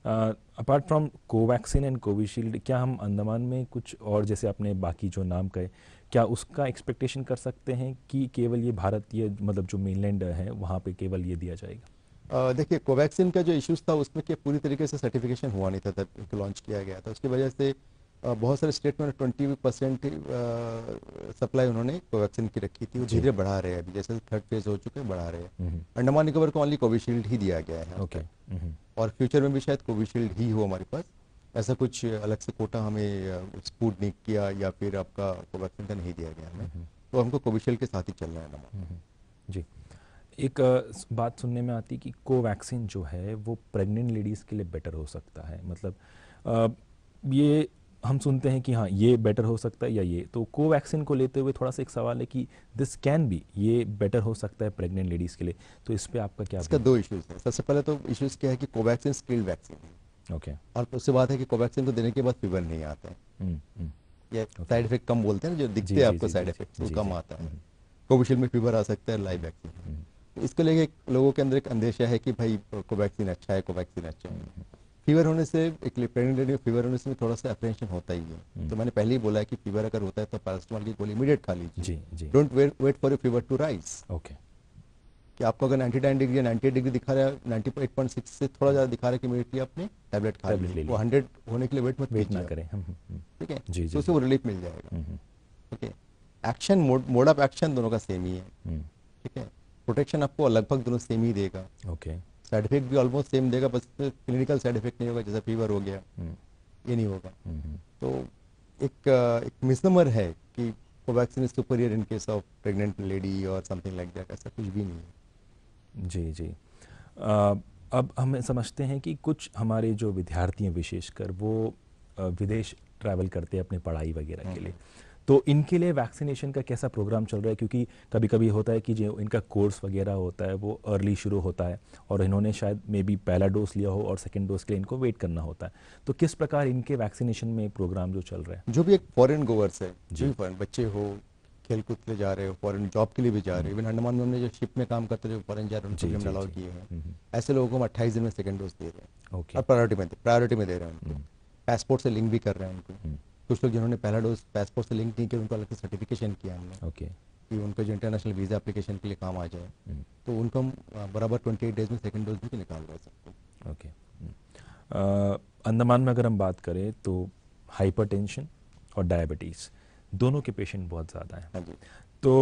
apart from Covaxin and Covishield क्या हम अंदमान में कुछ और जैसे आपने बाकी जो नाम कहे क्या उसका एक्सपेक्टेशन कर सकते हैं कि केवल ये भारतीय मतलब जो मेनलैंड है वहाँ पे केवल ये दिया जाएगा देखिए कोवैक्सिन का जो इश्यूज था उसमें क्या पूरी तरीके से सर्टिफिकेशन हुआ नहीं था तब लॉन्च किया गया था उसकी वजह से बहुत सारे स्टेट में ट्वेंटी परसेंट सप्लाई उन्होंने कोवैक्सीन की रखी थी वो धीरे बढ़ा रहे हैं अभी जैसे थर्ड फेज हो चुके हैं बढ़ा रहे हैं अंडमान निकोबर को ओनली कोविशील्ड ही दिया गया है ओके और फ्यूचर में भी शायद कोविशील्ड ही हो हमारे पास ऐसा कुछ अलग से कोटा हमें स्पूटनिक किया या फिर आपका कोवैक्सीन का तो नहीं दिया गया हमें तो हमको कोविशील्ड के साथ ही चलना है अंडमान जी एक बात सुनने में आती कि कोवैक्सीन जो है वो प्रेग्नेंट लेडीज़ के लिए बेटर हो सकता है मतलब ये हम सुनते हैं कि हाँ ये बेटर हो सकता है या ये तो कोवैक्सिन को लेते हुए थोड़ा सा एक सवाल है कि दिस कैन बी ये बेटर हो सकता है प्रेग्नेंट लेडीज़ के लिए तो इस पर आपका क्या इसका दो इश्यूज है सबसे पहले तो इश्यूज क्या है कि कोवैक्सिन स्किल्ड वैक्सीन है ओके okay. और उससे बात है कि कोवैक्सिन को तो देने के बाद फीवर नहीं आता है साइड इफेक्ट कम बोलते हैं ना जो दिखते हैं आपको साइड इफेक्ट कम आता है कोविशील्ड हम्म। में फीवर आ सकता है लाइव वैक्सीन हम्म। इसको लेके लोगों के अंदर एक अंदेशा है कि भाई कोवैक्सीन अच्छा है कोवैक्सीन अच्छा है हम्म, फीवर होने से एक प्रेगनेंट लेडी फीवर होने से थोड़ा सा अप्रेंशन होता ही है हम्म। तो मैंने पहले ही बोला है कि फीवर अगर होता है तो पैरास्टमॉल की गोली इमीडिएट खा लीजिए don't wait for your fever to rise okay कि आपको अगर 99 डिग्री या 98 डिग्री दिखा रहा है 98.6 से थोड़ा ज्यादा दिखा रहा है कि इमीडिएटली आपने टैबलेट खा ली वो 100 होने के लिए वेट मत वेट ना करें हम्म, हम्म, ठीक है जी, तो उसे वो रिलीफ मिल जाएगा okay action mode mode of action दोनों का सेम ही है ठीक है प्रोटेक्शन आपको लगभग दोनों सेम ही देगा ओके okay. साइड इफेक्ट भी ऑलमोस्ट सेम देगा बस क्लिनिकल साइड इफेक्ट नहीं होगा जैसे फीवर हो गया हम्म। ये नहीं होगा हम्म। तो एक एक मिसनमर है कि Covaxin is superior in case of pregnant lady और समथिंग लाइक दैट ऐसा कुछ भी नहीं है जी जी अब हम समझते हैं कि कुछ हमारे जो विद्यार्थी हैं विशेषकर वो विदेश ट्रैवल करते हैं अपनी पढ़ाई वगैरह के लिए हम्म। तो इनके लिए वैक्सीनेशन का कैसा प्रोग्राम चल रहा है क्योंकि कभी कभी होता है कि जो इनका कोर्स वगैरह होता है वो अर्ली शुरू होता है और इन्होंने शायद मे बी पहला डोज लिया हो और सेकेंड डोज के लिए इनको वेट करना होता है तो किस प्रकार इनके वैक्सीनेशन में प्रोग्राम जो चल रहा है जो भी एक फॉरन गोवर्स है जी फॉरन बच्चे हो खेल कूद के जा रहे हो फॉरन जॉब के लिए भी जा रहे हो हम्म। इवन अंडमान में हमने जो शिप में काम करते जो फॉरन जा रहे हैं अलाउ किए हैं हम्म, हम्म। ऐसे लोगों को हम अट्ठाईस दिन में सेकेंड डोज दे रहे हैं और प्रायोरिटी में प्रायोरिटी में दे रहे हैं पासपोर्ट से लिंक भी कर रहे हैं उनको कुछ लोग जिन्होंने पहला डोज पासपोर्ट से लिंक नहीं किया उनको अलग से सर्टिफिकेशन किया हमने ओके कि उनका जो इंटरनेशनल वीज़ा एप्लीकेशन के लिए काम आ जाए hmm. तो उनको हम बराबर ट्वेंटी एट डेज में सेकेंड डोज भी तो निकाल रहे सकते हैं ओके hmm. अंदमान अंडमान में अगर हम बात करें तो हाइपर और डायबिटीज़ दोनों के पेशेंट बहुत ज़्यादा हैं हाँ तो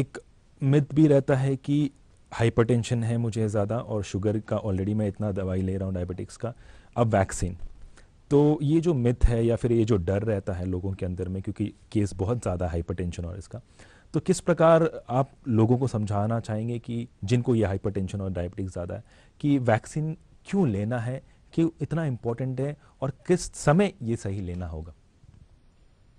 एक मिथ भी रहता है कि हाइपरटेंशन है मुझे ज़्यादा और शुगर का ऑलरेडी मैं इतना दवाई ले रहा हूँ डायबिटिक्स का अब वैक्सीन तो ये जो मिथ है या फिर ये जो डर रहता है लोगों के अंदर में क्योंकि केस बहुत ज़्यादा हाइपरटेंशन और इसका तो किस प्रकार आप लोगों को समझाना चाहेंगे कि जिनको ये हाइपरटेंशन और डायबिटीज़ ज़्यादा है कि वैक्सीन क्यों लेना है क्यों इतना इम्पोर्टेंट है और किस समय ये सही लेना होगा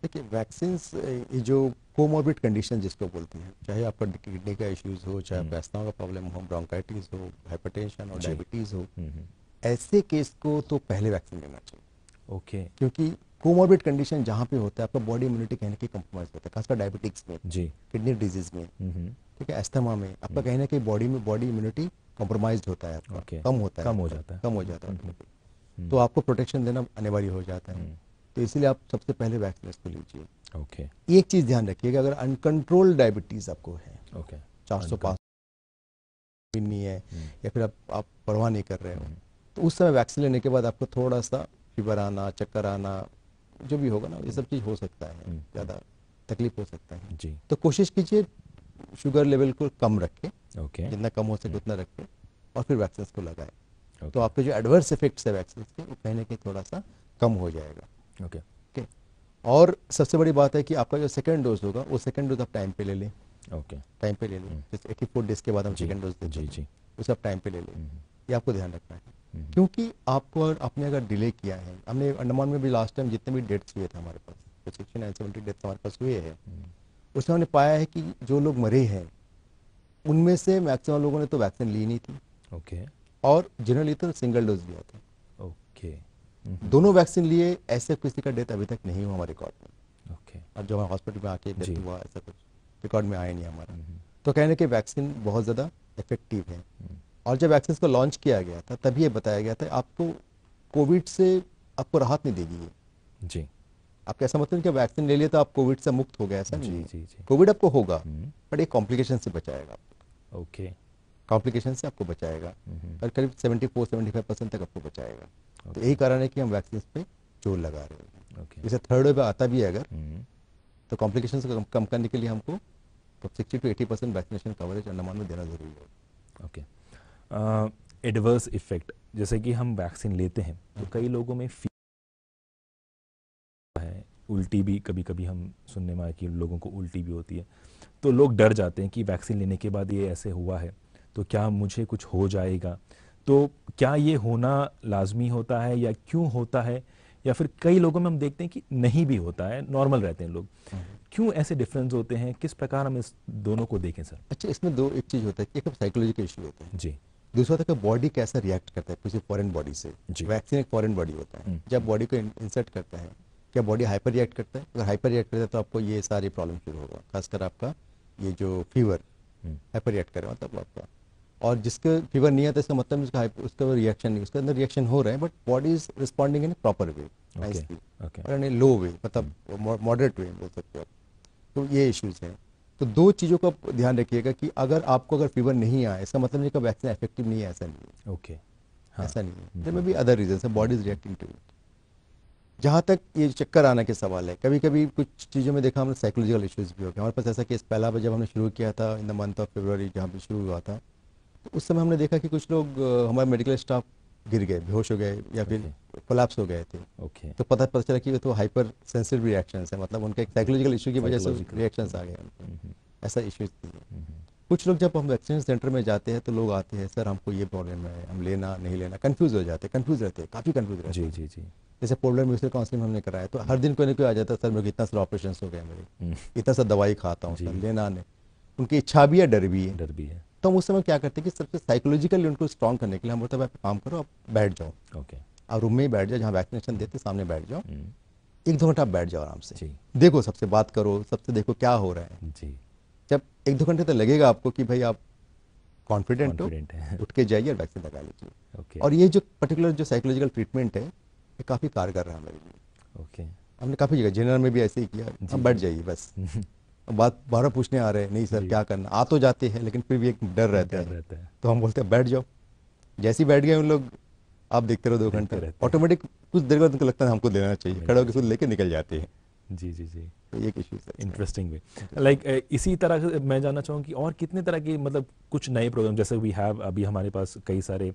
देखिए वैक्सीन जो कोमोबिट कंडीशन जिसको बोलती हैं चाहे आपका किडनी का इश्यूज़ हो चाहे पैसनाओं हम्म। का प्रॉब्लम हो ब्रोंकाइटिस हो हाइपरटेंशन और डायबिटीज़ हो हम्म, हम्म। ऐसे केस को तो पहले वैक्सीन लेना चाहिए ओके क्योंकि कोमोबिट कंडीशन जहां पे होता है आपका बॉडी इम्यूनिटी कहने की कहीं कम्प्रोमाइज हम्म। होता है खासकर डायबिटिक्स में जी किडनी डिजीज में ठीक है एस्थमा में आपका कहने की बॉडी में बॉडी इम्यूनिटी कॉम्प्रोमाइज होता है कम होता है कम हो जाता है कम हो जाता है तो आपको प्रोटेक्शन देना अनिवार्य हो जाता है हम्म। तो इसलिए आप सबसे पहले वैक्सीन को लीजिए ओके एक चीज ध्यान रखिएगा अगर अनकंट्रोल डायबिटीज आपको है ओके चार सौ पांच नहीं है हम्म। या फिर आप आप परवाह नहीं कर रहे हो तो उस समय वैक्सीन लेने के बाद आपको थोड़ा सा फीवर आना चक्कर आना जो भी होगा ना ये सब चीज़ हो सकता है हम्म। ज़्यादा तकलीफ हो सकता है जी तो कोशिश कीजिए शुगर लेवल को कम रखें ओके जितना कम हो सके हम्म। उतना रखें और फिर वैक्सीन को लगाएं तो आपके जो एडवर्स इफेक्ट्स है वैक्सीन के वो कहीं ना थोड़ा सा कम हो जाएगा ओके ओके और सबसे बड़ी बात है कि आपका जो सेकेंड डोज होगा वो सेकेंड डोज आप टाइम पे ले लें ओके टाइम पे ले लें हम्म। जैसे एटी फोर डेज के बाद हम सेकेंड डोज जी जी उसे आप टाइम पे ले लें ये आपको ध्यान रखना है क्योंकि आपको और आपने अगर डिले किया है हमने अंडमान में भी लास्ट टाइम जितने भी डेट्स हुए थे हमारे पास सिक्सटी नाइन सेवेंटी डेट्स हमारे पास हुए हैं हम्म। उसमें हमने पाया है कि जो लोग मरे हैं उनमें से मैक्सिमम लोगों ने तो वैक्सीन ली नहीं थी ओके okay. और जनरली तो सिंगल डोज लिया था ओके okay. हम्म। दोनों वैक्सीन लिए ऐसे किसी का डेथ अभी तक नहीं हुआ हमारे रिकॉर्ड में ओके okay. और जब हम हॉस्पिटल में आके डेथ हुआ ऐसा कुछ रिकॉर्ड में आया नहीं हमारा हम्म। तो कहने के वैक्सीन बहुत ज़्यादा इफेक्टिव है और जब एक्सेस को लॉन्च किया गया था तभी ये बताया गया था आपको कोविड से आपको राहत नहीं देगी ये जी आप कैसा मतलब कि वैक्सीन ले लिया तो आप कोविड से मुक्त हो गए ऐसा जी, नहीं जी, जी। कोविड आपको होगा हम्म। बट एक कॉम्प्लिकेशन से बचाएगा आपको ओके कॉम्प्लिकेशन से आपको बचाएगा हम्म। और करीब seventy four seventy five percent तक आपको बचाएगा तो यही कारण है कि हम वैक्सीन पे जोर लगा रहे हैं जैसे थर्ड वेव आता भी है अगर हम्म। तो कॉम्प्लिकेशन को कम करने के लिए हमको sixty to eighty percent vaccination coverage Andaman में देना जरूरी है ओके एडवर्स इफ़ेक्ट जैसे कि हम वैक्सीन लेते हैं तो कई लोगों में है उल्टी भी कभी कभी हम सुनने में आए कि लोगों को उल्टी भी होती है तो लोग डर जाते हैं कि वैक्सीन लेने के बाद ये ऐसे हुआ है तो क्या मुझे कुछ हो जाएगा तो क्या ये होना लाजमी होता है या क्यों होता है या फिर कई लोगों में हम देखते हैं कि नहीं भी होता है नॉर्मल रहते हैं लोग हम्म। क्यों ऐसे डिफरेंस होते हैं किस प्रकार हम इस दोनों को देखें सर अच्छा इसमें दो एक चीज़ होता है एक साइकोलॉजी का इशू होता है जी दूसरा था कि बॉडी कैसे रिएक्ट करता है किसी फॉरेन बॉडी से वैक्सीन एक फॉरेन बॉडी होता है हम्म। जब बॉडी को इंसर्ट करता है क्या बॉडी हाइपर रिएक्ट करता है अगर हाइपर रिएक्ट करता है तो आपको ये सारी प्रॉब्लम शुरू होगा खासकर आपका ये जो फीवर हाइपर रिएक्ट करेगा मतलब आपका और जिसके फीवर नहीं आता इसका मतलब उसका उसका रिएक्शन नहीं उसके अंदर रिएक्शन हो रहा है but body is responding in proper way nicely low way मतलब मॉडरेट हम्म। वे बोल सकते हो तो ये इश्यूज हैं तो दो चीज़ों का ध्यान रखिएगा कि अगर आपको अगर फीवर नहीं आया इसका मतलब नहीं कि वैक्सीन इफेक्टिव नहीं है ऐसा नहीं ओके हाँ। ऐसा नहीं है देर में भी अदर रीजन है body is reacting to it जहाँ तक ये चक्कर आने के सवाल है कभी कभी कुछ चीज़ों में देखा हमने साइकोलॉजिकल इश्यूज भी हो गए हमारे पास ऐसा केस पहला बार जब हमने शुरू किया था in the month of February जहाँ पर शुरू हुआ था तो उस समय हमने देखा कि कुछ लोग हमारे मेडिकल स्टाफ गिर गए बेहोश हो गए या फिर कोलैप्स हो गए थे ओके तो पता पता चला कि वो तो हाइपर सेंसिटिव रिएक्शंस है मतलब उनका एक साइकोलॉजिकल इशू की वजह से रिएक्शन आ गए mm-hmm. ऐसा इशू mm-hmm. कुछ लोग जब हम वैक्सीनेशन सेंटर में जाते हैं तो लोग आते हैं सर हमको ये प्रॉब्लम है हम लेना नहीं लेना कंफ्यूज हो जाते हैं कंफ्यूज रहते हैं काफ़ी कंफ्यूज रहते हैं जी जी जी जैसे पोलर म्यूचुअल काउंसलिंग हमने कराया तो हर दिन कोई ना कोई आ जाता है सर मेरे को इतना सारा ऑपरेशन हो गया मेरे mm. इतना सा दवाई खाता हूँ लेना नहीं उनकी इच्छा भी है डर भी है डर भी है तो हम उस समय क्या करते हैं कि सबसे साइकोलॉजिकली उनको स्ट्रॉन्ग करने के लिए हम बोलते हैं काम करो आप बैठ जाओ ओके आप रूम में ही बैठ जाओ जहाँ वैक्सीनेशन देते सामने बैठ जाओ हम्म। एक दो घंटा बैठ जाओ आराम से देखो सबसे बात करो सबसे देखो क्या हो रहा है जी जब एक दो घंटे तो लगेगा आपको कि भाई आप कॉन्फिडेंट हो उठ के जाइए और वैक्सीन लगा लीजिए ओके और ये जो पर्टिकुलर जो साइकोलॉजिकल ट्रीटमेंट है ये काफ़ी कारगर रहा मेरे लिए ओके हमने काफ़ी जगह जनरल में भी ऐसे ही किया बैठ जाइए बस <laughs> बात बार पूछने आ रहे हैं नहीं सर क्या करना आ तो जाते हैं लेकिन फिर भी एक डर रहता है तो हम बोलते हैं बैठ जाओ जैसे ही बैठ गए उन लोग आप देखते रहो दो घंटे ऑटोमेटिक कुछ देर बाद लगता है हमको देना चाहिए खड़े होकर लेके निकल जाते हैं जी जी जी तो ये इंटरेस्टिंग वे लाइक इसी तरह से मैं जानना चाहूँ कि और कितने तरह के मतलब कुछ नए प्रोग्राम जैसे वी हैव अभी हमारे पास कई सारे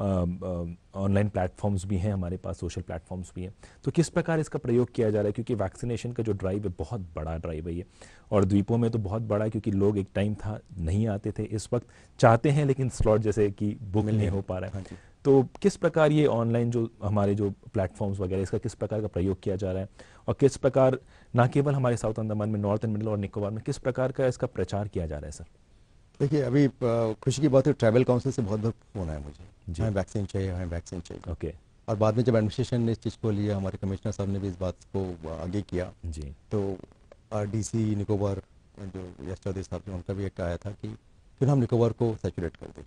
ऑनलाइन प्लेटफॉर्म्स भी हैं हमारे पास सोशल प्लेटफॉर्म्स भी हैं तो किस प्रकार इसका प्रयोग किया जा रहा है क्योंकि वैक्सीनेशन का जो ड्राइव है बहुत बड़ा ड्राइव है ये और द्वीपों में तो बहुत बड़ा है क्योंकि लोग एक टाइम था नहीं आते थे इस वक्त चाहते हैं लेकिन स्लॉट जैसे कि बुक नहीं हो पा रहा है हाँ तो किस प्रकार ये ऑनलाइन जो हमारे जो प्लेटफॉर्म्स वगैरह इसका किस प्रकार का प्रयोग किया जा रहा है और किस प्रकार ना केवल हमारे साउथ अंडमान में नॉर्थ एंड मिडल और निकोबार में किस प्रकार का इसका प्रचार किया जा रहा है सर देखिए अभी खुशी की बात है ट्रैवल काउंसिल से बहुत बहुत फोन आया मुझे हमें वैक्सीन चाहिए हमें वैक्सीन चाहिए ओके और बाद में जब एडमिनिस्ट्रेशन ने इस चीज़ को लिया हमारे कमिश्नर साहब ने भी इस बात को आगे किया जी तो डी सी निकोबार जो चौधरी साहब थे उनका भी एक आया था कि फिर हम निकोबार को सेचुरेट कर दें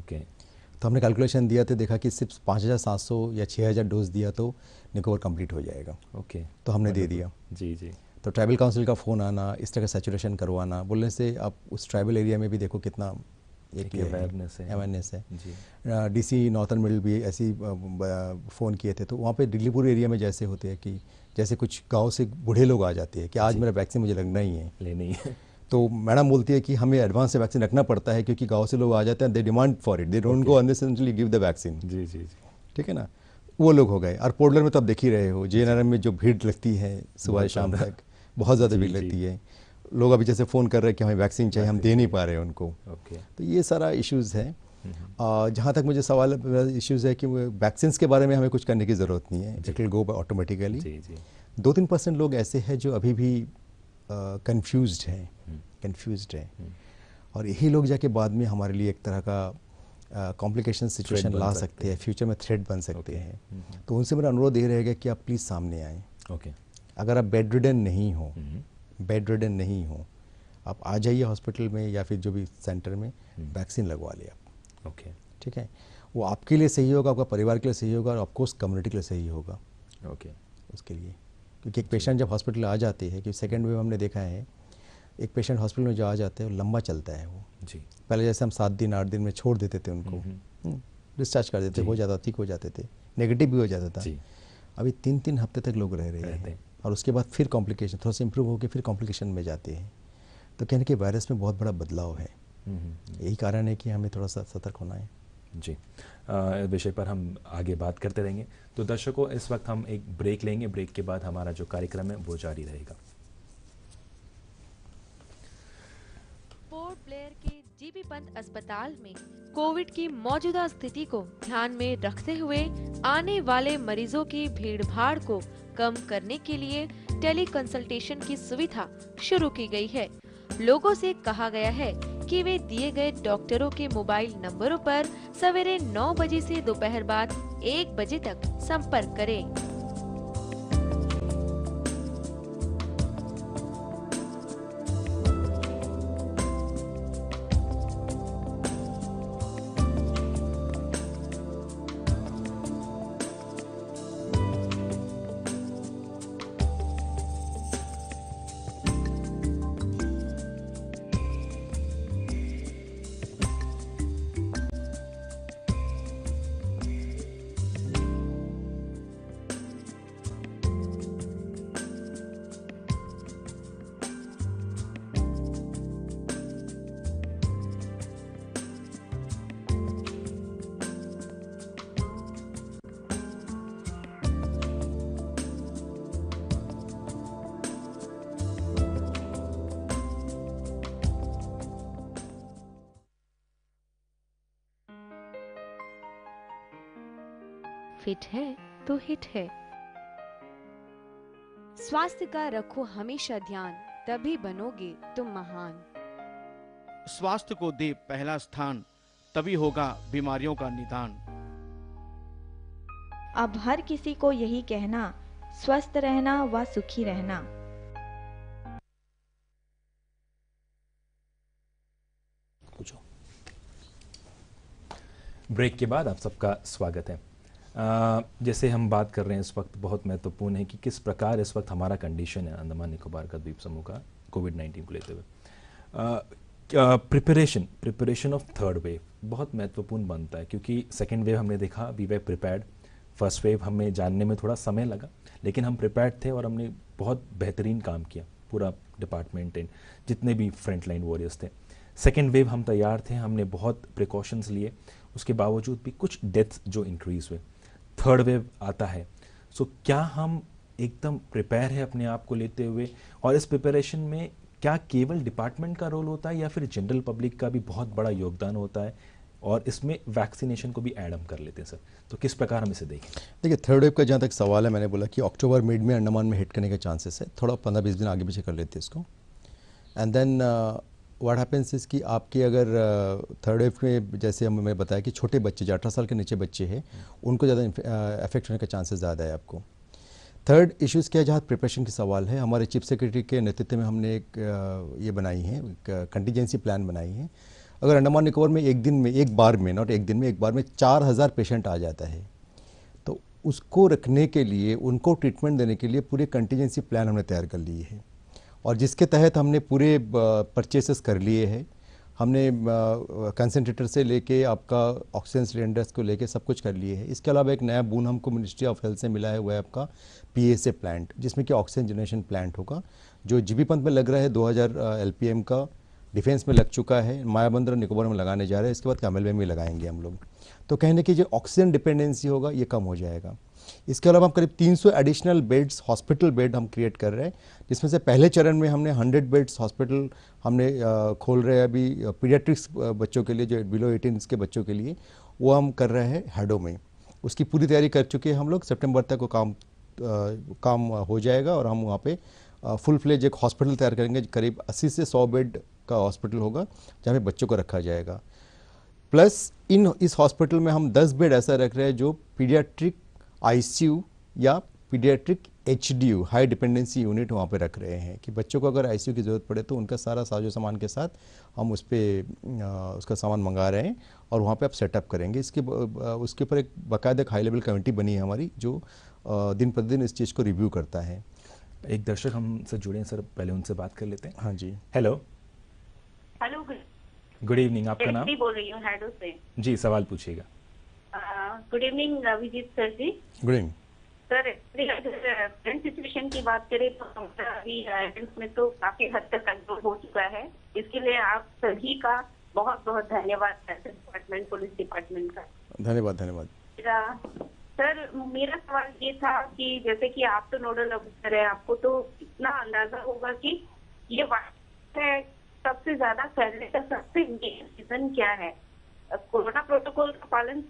ओके तो हमने कैलकुलेशन दिया था तो देखा कि सिर्फ पाँच हज़ार सात सौ या छः हज़ार डोज दिया तो निकोबार कंप्लीट हो जाएगा ओके तो हमने दे दिया जी जी तो ट्राइबल काउंसिल का फ़ोन आना इस तरह का सेचुरेशन करवाना बोलने से आप उस ट्राइबल एरिया में भी देखो कितना एक अवेयरनेस है डी है नॉर्थन मिडल भी ऐसी फ़ोन किए थे तो वहाँ पर दिल्लीपुर एरिया में जैसे होते हैं कि जैसे कुछ गांव से बूढ़े लोग आ जाते हैं कि आज मेरा वैक्सीन मुझे लगना ही है ही है <laughs> तो मैडम बोलती है कि हमें एडवांस से वैक्सीन रखना पड़ता है क्योंकि गाँव से लोग आ जाते हैं they demand for it they don't go unnecessarily give the vaccine जी जी जी ठीक है ना वो लोग हो गए और पोर्डलर में तो आप देख ही रहे हो जे में जो भीड़ लगती है सुबह शाम तक बहुत ज़्यादा भीड़ लगती है लोग अभी जैसे फ़ोन कर रहे हैं कि हमें वैक्सीन चाहिए हम दे नहीं पा रहे हैं उनको ओके तो ये सारा इश्यूज़ है हम्म। जहाँ तक मुझे सवाल इश्यूज़ है कि वैक्सीन के बारे में हमें कुछ करने की ज़रूरत नहीं है इट विल गो ऑटोमेटिकली दो तीन परसेंट लोग ऐसे हैं जो अभी भी कन्फ्यूज हैं कन्फ्यूज हम्म। हैं हम्म। और यही लोग जाके बाद में हमारे लिए एक तरह का कॉम्प्लिकेशन सिचुएशन ला सकते हैं फ्यूचर में थ्रेड बन सकते हैं तो उनसे मेरा अनुरोध ये रहेगा कि आप प्लीज़ सामने आएँ ओके अगर आप बेड रिडन नहीं हो हम्म। बेड रिडन नहीं हो आप आ जाइए हॉस्पिटल में या फिर जो भी सेंटर में हम्म। वैक्सीन लगवा लिया आप ओके ठीक है वो आपके लिए सही होगा आपका परिवार के लिए सही होगा और ऑफकोर्स कम्युनिटी के लिए सही होगा ओके उसके लिए क्योंकि एक पेशेंट जब हॉस्पिटल आ जाते हैं क्योंकि सेकेंड वेव हमने देखा है एक पेशेंट हॉस्पिटल में जो आ जाते हैं लंबा चलता है वो जी पहले जैसे हम सात दिन आठ दिन में छोड़ देते थे उनको डिस्चार्ज हम्म, कर देते हो जाता ठीक हो जाते थे नेगेटिव भी हो जाता था अभी तीन तीन हफ्ते तक लोग रह रहे हैं और उसके बाद फिर कॉम्प्लिकेशन थोड़ा सा इम्प्रूव होकर फिर कॉम्प्लिकेशन में जाते हैं तो कहने के वायरस में बहुत बड़ा बदलाव है हम्म, हम्म, हम्म। यही कारण है कि हमें थोड़ा सा सतर्क होना है जी विषय पर हम आगे बात करते रहेंगे तो दर्शकों इस वक्त हम एक ब्रेक लेंगे ब्रेक के बाद हमारा जो कार्यक्रम है वो जारी रहेगा पोर्ट ब्लेयर के जीबी पंत अस्पताल में कोविड की मौजूदा स्थिति को ध्यान में रखते हुए आने वाले मरीजों की भीड़भाड़ को कम करने के लिए टेली कंसल्टेशन की सुविधा शुरू की गई है लोगों से कहा गया है कि वे दिए गए डॉक्टरों के मोबाइल नंबरों पर सवेरे 9 बजे से दोपहर बाद 1 बजे तक संपर्क करें फिट है तो हिट है स्वास्थ्य का रखो हमेशा ध्यान तभी बनोगे तुम महान स्वास्थ्य को दे पहला स्थान तभी होगा बीमारियों का निदान अब हर किसी को यही कहना स्वस्थ रहना व सुखी रहना ब्रेक के बाद आप सबका स्वागत है जैसे हम बात कर रहे हैं इस वक्त बहुत महत्वपूर्ण है कि किस प्रकार इस वक्त हमारा कंडीशन है अंडमान निकोबार का द्वीप समूह का कोविड नाइन्टीन को लेते हुए preparation preparation of third wave बहुत महत्वपूर्ण बनता है क्योंकि सेकेंड वेव हमने देखा we were prepared first wave हमें जानने में थोड़ा समय लगा लेकिन हम प्रिपेयर्ड थे और हमने बहुत बेहतरीन काम किया पूरा डिपार्टमेंट एंड जितने भी फ्रंट लाइन वॉरियर्स थे सेकेंड वेव हम तैयार थे हमने बहुत प्रिकॉशंस लिए उसके बावजूद भी कुछ डेथ्स जो इंक्रीज़ हुए थर्ड वेव आता है सो so, क्या हम एकदम प्रिपेयर है अपने आप को लेते हुए और इस प्रिपरेशन में क्या केवल डिपार्टमेंट का रोल होता है या फिर जनरल पब्लिक का भी बहुत बड़ा योगदान होता है और इसमें वैक्सीनेशन को भी एड हम कर लेते हैं सर तो किस प्रकार हम इसे देखें देखिए थर्ड वेव का जहाँ तक सवाल है मैंने बोला कि अक्टूबर मिड में अंडमान में हिट करने के चांसेस है थोड़ा पंद्रह बीस दिन आगे पीछे कर लेते हैं इसको एंड देन व्हाट हैपेंस इस कि आपके अगर थर्ड वेव में जैसे हमें बताया कि छोटे बच्चे जो अठारह साल के नीचे बच्चे हैं उनको ज़्यादा अफेक्ट होने का चांसेस ज़्यादा है आपको थर्ड इश्यूज़ क्या है जहाँ प्रिपरेशन की सवाल है हमारे चीफ सेक्रेटरी के नेतृत्व में हमने एक ये बनाई है कंटीजेंसी प्लान बनाई है अगर अंडमान निकोबार में एक दिन में एक बार में नॉट एक दिन में एक बार में चार हज़ार पेशेंट आ जाता है तो उसको रखने के लिए उनको ट्रीटमेंट देने के लिए पूरी कंटीजेंसी प्लान हमने तैयार कर ली है और जिसके तहत हमने पूरे परचेसेस कर लिए हैं हमने कंसनट्रेटर से लेके आपका ऑक्सीजन सिलेंडर्स को लेके सब कुछ कर लिए है इसके अलावा एक नया बून हमको मिनिस्ट्री ऑफ हेल्थ से मिला है वह आपका ए प्लांट जिसमें कि ऑक्सीजन जनरेशन प्लांट होगा जो जीबी पंत में लग रहा है 2000 एलपीएम का डिफेंस में लग चुका है मायाबंदर निकोबर में लगाने जा रहे हैं इसके बाद कैमल में भी लगाएंगे हम लोग तो कहने की जो ऑक्सीजन डिपेंडेंसी होगा ये कम हो जाएगा इसके अलावा हम करीब 300 एडिशनल बेड्स हॉस्पिटल बेड हम क्रिएट कर रहे हैं जिसमें से पहले चरण में हमने 100 बेड्स हॉस्पिटल हमने खोल रहे हैं अभी पीडियाट्रिक्स बच्चों के लिए जो बिलो एटीन के बच्चों के लिए वो हम कर रहे हैं हेडो में उसकी पूरी तैयारी कर चुके हैं हम लोग सेप्टेम्बर तक वो काम आ, काम हो जाएगा और हम वहाँ पर फुल फ्लेज एक हॉस्पिटल तैयार करेंगे करीब अस्सी से सौ बेड का हॉस्पिटल होगा जहाँ पे बच्चों को रखा जाएगा प्लस इन इस हॉस्पिटल में हम 10 बेड ऐसा रख रहे हैं जो पीडियाट्रिक आईसीयू या paediatric H high dependency unit वहाँ पे रख रहे हैं कि बच्चों को अगर आईसीयू की ज़रूरत पड़े तो उनका सारा साजो सामान के साथ हम उस पर उसका सामान मंगा रहे हैं और वहाँ पे आप सेटअप करेंगे इसके उसके ऊपर एक बाकायदा हाई लेवल कमेटी बनी है हमारी जो दिन प्रतिदिन इस चीज़ को रिव्यू करता है एक दर्शक हमसे जुड़े हैं सर पहले उनसे बात कर लेते हैं हाँ जी हेलो हेलो गुड इवनिंग आपका नाम बोल रही हूँ जी सवाल पूछिएगा good evening Abhijeet sir ji good evening sir current situation की बात करें तो हमारा अभी uh, में तो काफी हद तक कंट्रोल हो चुका है इसके लिए आप सभी का बहुत बहुत धन्यवाद डिपार्टमेंट पुलिस डिपार्टमेंट का धन्यवाद धन्यवाद सर मेरा सवाल ये था कि जैसे कि आप तो नोडल ऑफिसर है आपको तो इतना अंदाजा होगा कि ये है सबसे ज्यादा फैलने का सबसे मेन रीजन क्या है uh, कोरोना प्रोटोकॉल का पालन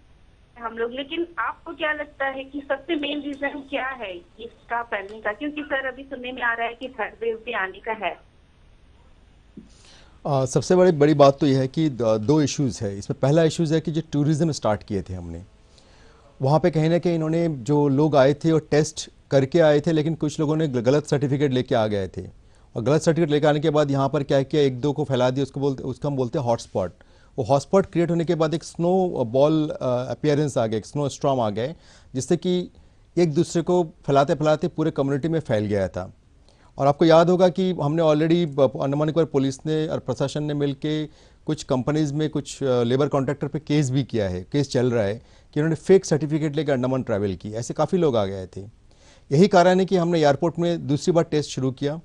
हम लोग लेकिन आपको क्या लगता है कि सबसे मेन रीजन क्या है इसका फैलने का क्योंकि सर अभी सुनने में आ रहा है कि थर्ड वेव भी आने का है आ, सबसे बड़ी बड़ी बात तो यह है कि दो इश्यूज़ है इसमें पहला इश्यूज़ है कि जो टूरिज़्म स्टार्ट किए थे हमने वहाँ पे कहीं ना कहीं इन्होंने जो लोग आए थे और टेस्ट करके आए थे लेकिन कुछ लोगों ने गलत सर्टिफिकेट लेके आ गए थे और गलत सर्टिफिकेट लेकर आने के बाद यहाँ पर क्या किया एक दो को फैला दिया उसको बोलते उसको हम बोलते हैं हॉटस्पॉट वो हॉटस्पॉट क्रिएट होने के बाद एक स्नो बॉल अपियरेंस आ गया एक स्नो स्ट्रॉम आ गए जिससे कि एक दूसरे को फैलाते फैलाते पूरे कम्युनिटी में फैल गया था और आपको याद होगा कि हमने ऑलरेडी अंडमान निकोबार पुलिस ने और प्रशासन ने मिलकर कुछ कंपनीज में कुछ लेबर कॉन्ट्रैक्टर पे केस भी किया है केस चल रहा है कि उन्होंने फेक सर्टिफिकेट लेकर अंडमान ट्रैवल की ऐसे काफ़ी लोग आ गए थे यही कारण है कि हमने एयरपोर्ट में दूसरी बार टेस्ट शुरू किया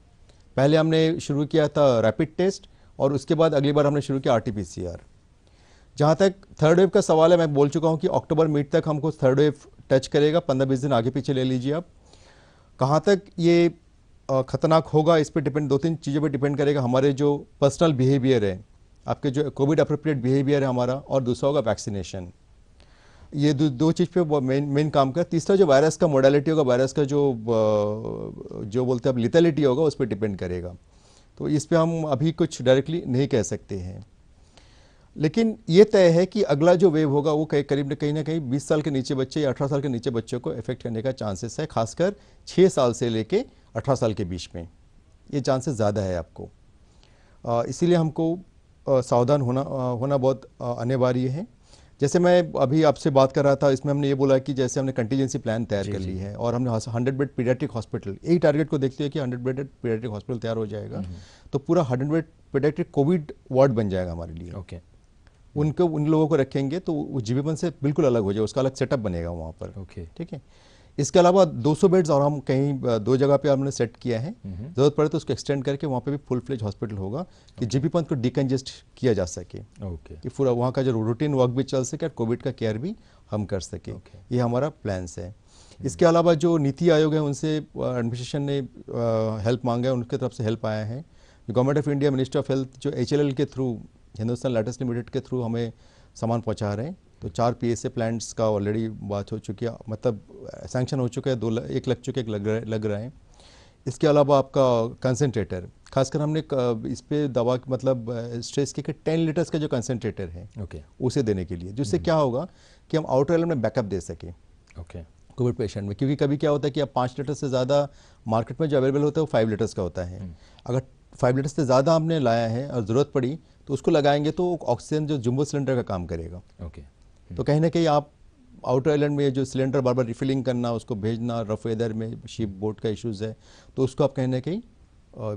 पहले हमने शुरू किया था रैपिड टेस्ट और उसके बाद अगली बार हमने शुरू किया आर जहाँ तक थर्ड वेव का सवाल है मैं बोल चुका हूँ कि अक्टूबर मिड तक हमको थर्ड वेव टच करेगा पंद्रह बीस दिन आगे पीछे ले लीजिए आप कहाँ तक ये ख़तरनाक होगा इस पर डिपेंड दो तीन चीज़ों पर डिपेंड करेगा हमारे जो पर्सनल बिहेवियर है आपके जो कोविड अप्रोप्रिएट बिहेवियर है हमारा और दूसरा होगा वैक्सीनेशन ये दो दो चीज़ पे मेन मेन काम का तीसरा जो वायरस का मोडालिटी होगा वायरस का जो जो बोलते हैं अब लिटेलिटी होगा उस पर डिपेंड करेगा तो इस पर हम अभी कुछ डायरेक्टली नहीं कह सकते हैं लेकिन ये तय है कि अगला जो वेव होगा वो कहीं करीब कहीं ना कहीं 20 साल के नीचे बच्चे या 18 साल के नीचे बच्चों को इफेक्ट करने का चांसेस है खासकर 6 साल से लेके 18 साल के बीच में ये चांसेस ज़्यादा है आपको इसीलिए हमको सावधान होना होना बहुत अनिवार्य है जैसे मैं अभी आपसे बात कर रहा था इसमें हमने ये बोला कि जैसे हमने कंटीजेंसी प्लान तैयार कर ली है और हमने हंड्रेड बेड पीडियाट्रिक हॉस्पिटल यही टारगेट को देखते हैं कि हंड्रेड बेड पीडियाट्रिक हॉस्पिटल तैयार हो जाएगा हम्म। तो पूरा hundred bed paediatric Covid ward बन जाएगा हमारे लिए ओके okay. उनको उन लोगों को रखेंगे तो वो जीबीपन से बिल्कुल अलग हो जाए उसका अलग सेटअप बनेगा वहाँ पर ओके ठीक है इसके अलावा 200 बेड्स और हम कहीं दो जगह पे हमने सेट किया है हम्म। ज़रूरत पड़े तो उसको एक्सटेंड करके वहाँ पे भी फुल फ्लेज हॉस्पिटल होगा कि जीबी पंत को डिकंजेस्ट किया जा सके ओके कि पूरा वहाँ का जो रूटीन वर्क भी चल सके और कोविड का केयर भी हम कर सके ये हमारा प्लान्स है हम्म। इसके अलावा जो नीति आयोग है उनसे एडमिनिस्ट्रेशन ने हेल्प मांगा है उनकी तरफ से हेल्प आया है government of India minister of health जो एच के थ्रू हिंदुस्तान लैटेस्ट लिमिटेड के थ्रू हमें सामान पहुँचा रहे हैं तो चार पी प्लांट्स का ऑलरेडी बात हो चुकी है मतलब सैंक्शन हो चुका है दो एक लग चुके एक लग रहे लग रहे हैं इसके अलावा आपका कंसनट्रेटर खासकर हमने इस पर दवा मतलब स्ट्रेस के टेन लीटर्स का जो कंसनट्रेटर है ओके okay. उसे देने के लिए जिससे हम्म। क्या होगा कि हम आउटर एलम में बैकअप दे सकें ओके कोविड पेशेंट में क्योंकि कभी क्या होता है कि आप पाँच लीटर से ज़्यादा मार्केट में जो अवेलेबल होता है वो फाइव लीटर्स का होता है हम्म। अगर फाइव लीटर से ज़्यादा हमने लाया है और ज़रूरत पड़ी तो उसको लगाएंगे तो ऑक्सीजन जो जुम्बो सिलेंडर का काम करेगा ओके तो कहीं ना कहीं आप आउटर आइलैंड में जो सिलेंडर बार बार रिफिलिंग करना उसको भेजना रफ वेदर में शिप बोट का इश्यूज़ है तो उसको आप कहीं ना कहीं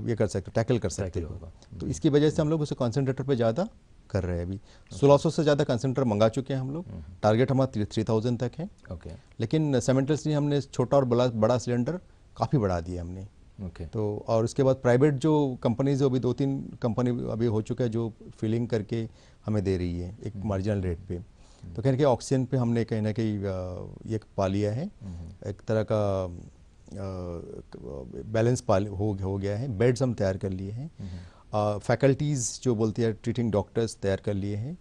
ये कर सकते टैकल कर सकते हो तो इसकी वजह से हम लोग उसे कॉन्सेंट्रेटर पर ज़्यादा कर रहे हैं अभी सोलह सौ से ज़्यादा कंसेंट्रेटर मंगा चुके हैं हम लोग टारगेट हम्म। हमारा थ्री थाउजेंड तक है ओके लेकिन ने हमने छोटा और बड़ा बड़ा सिलेंडर काफ़ी बढ़ा दिया हमने ओके तो और उसके बाद प्राइवेट जो कंपनीज अभी दो तीन कंपनी अभी हो चुका है जो फिलिंग करके हमें दे रही है एक मार्जिनल हम्म। रेट पे हम्म। तो कहने के ऑक्सीजन पे हमने कहीं ना कहीं एक पा लिया है हम्म। एक तरह का बैलेंस पा हो, हो गया है बेड्स हम तैयार कर लिए हैं फैकल्टीज़ जो बोलती है ट्रीटिंग डॉक्टर्स तैयार कर लिए हैं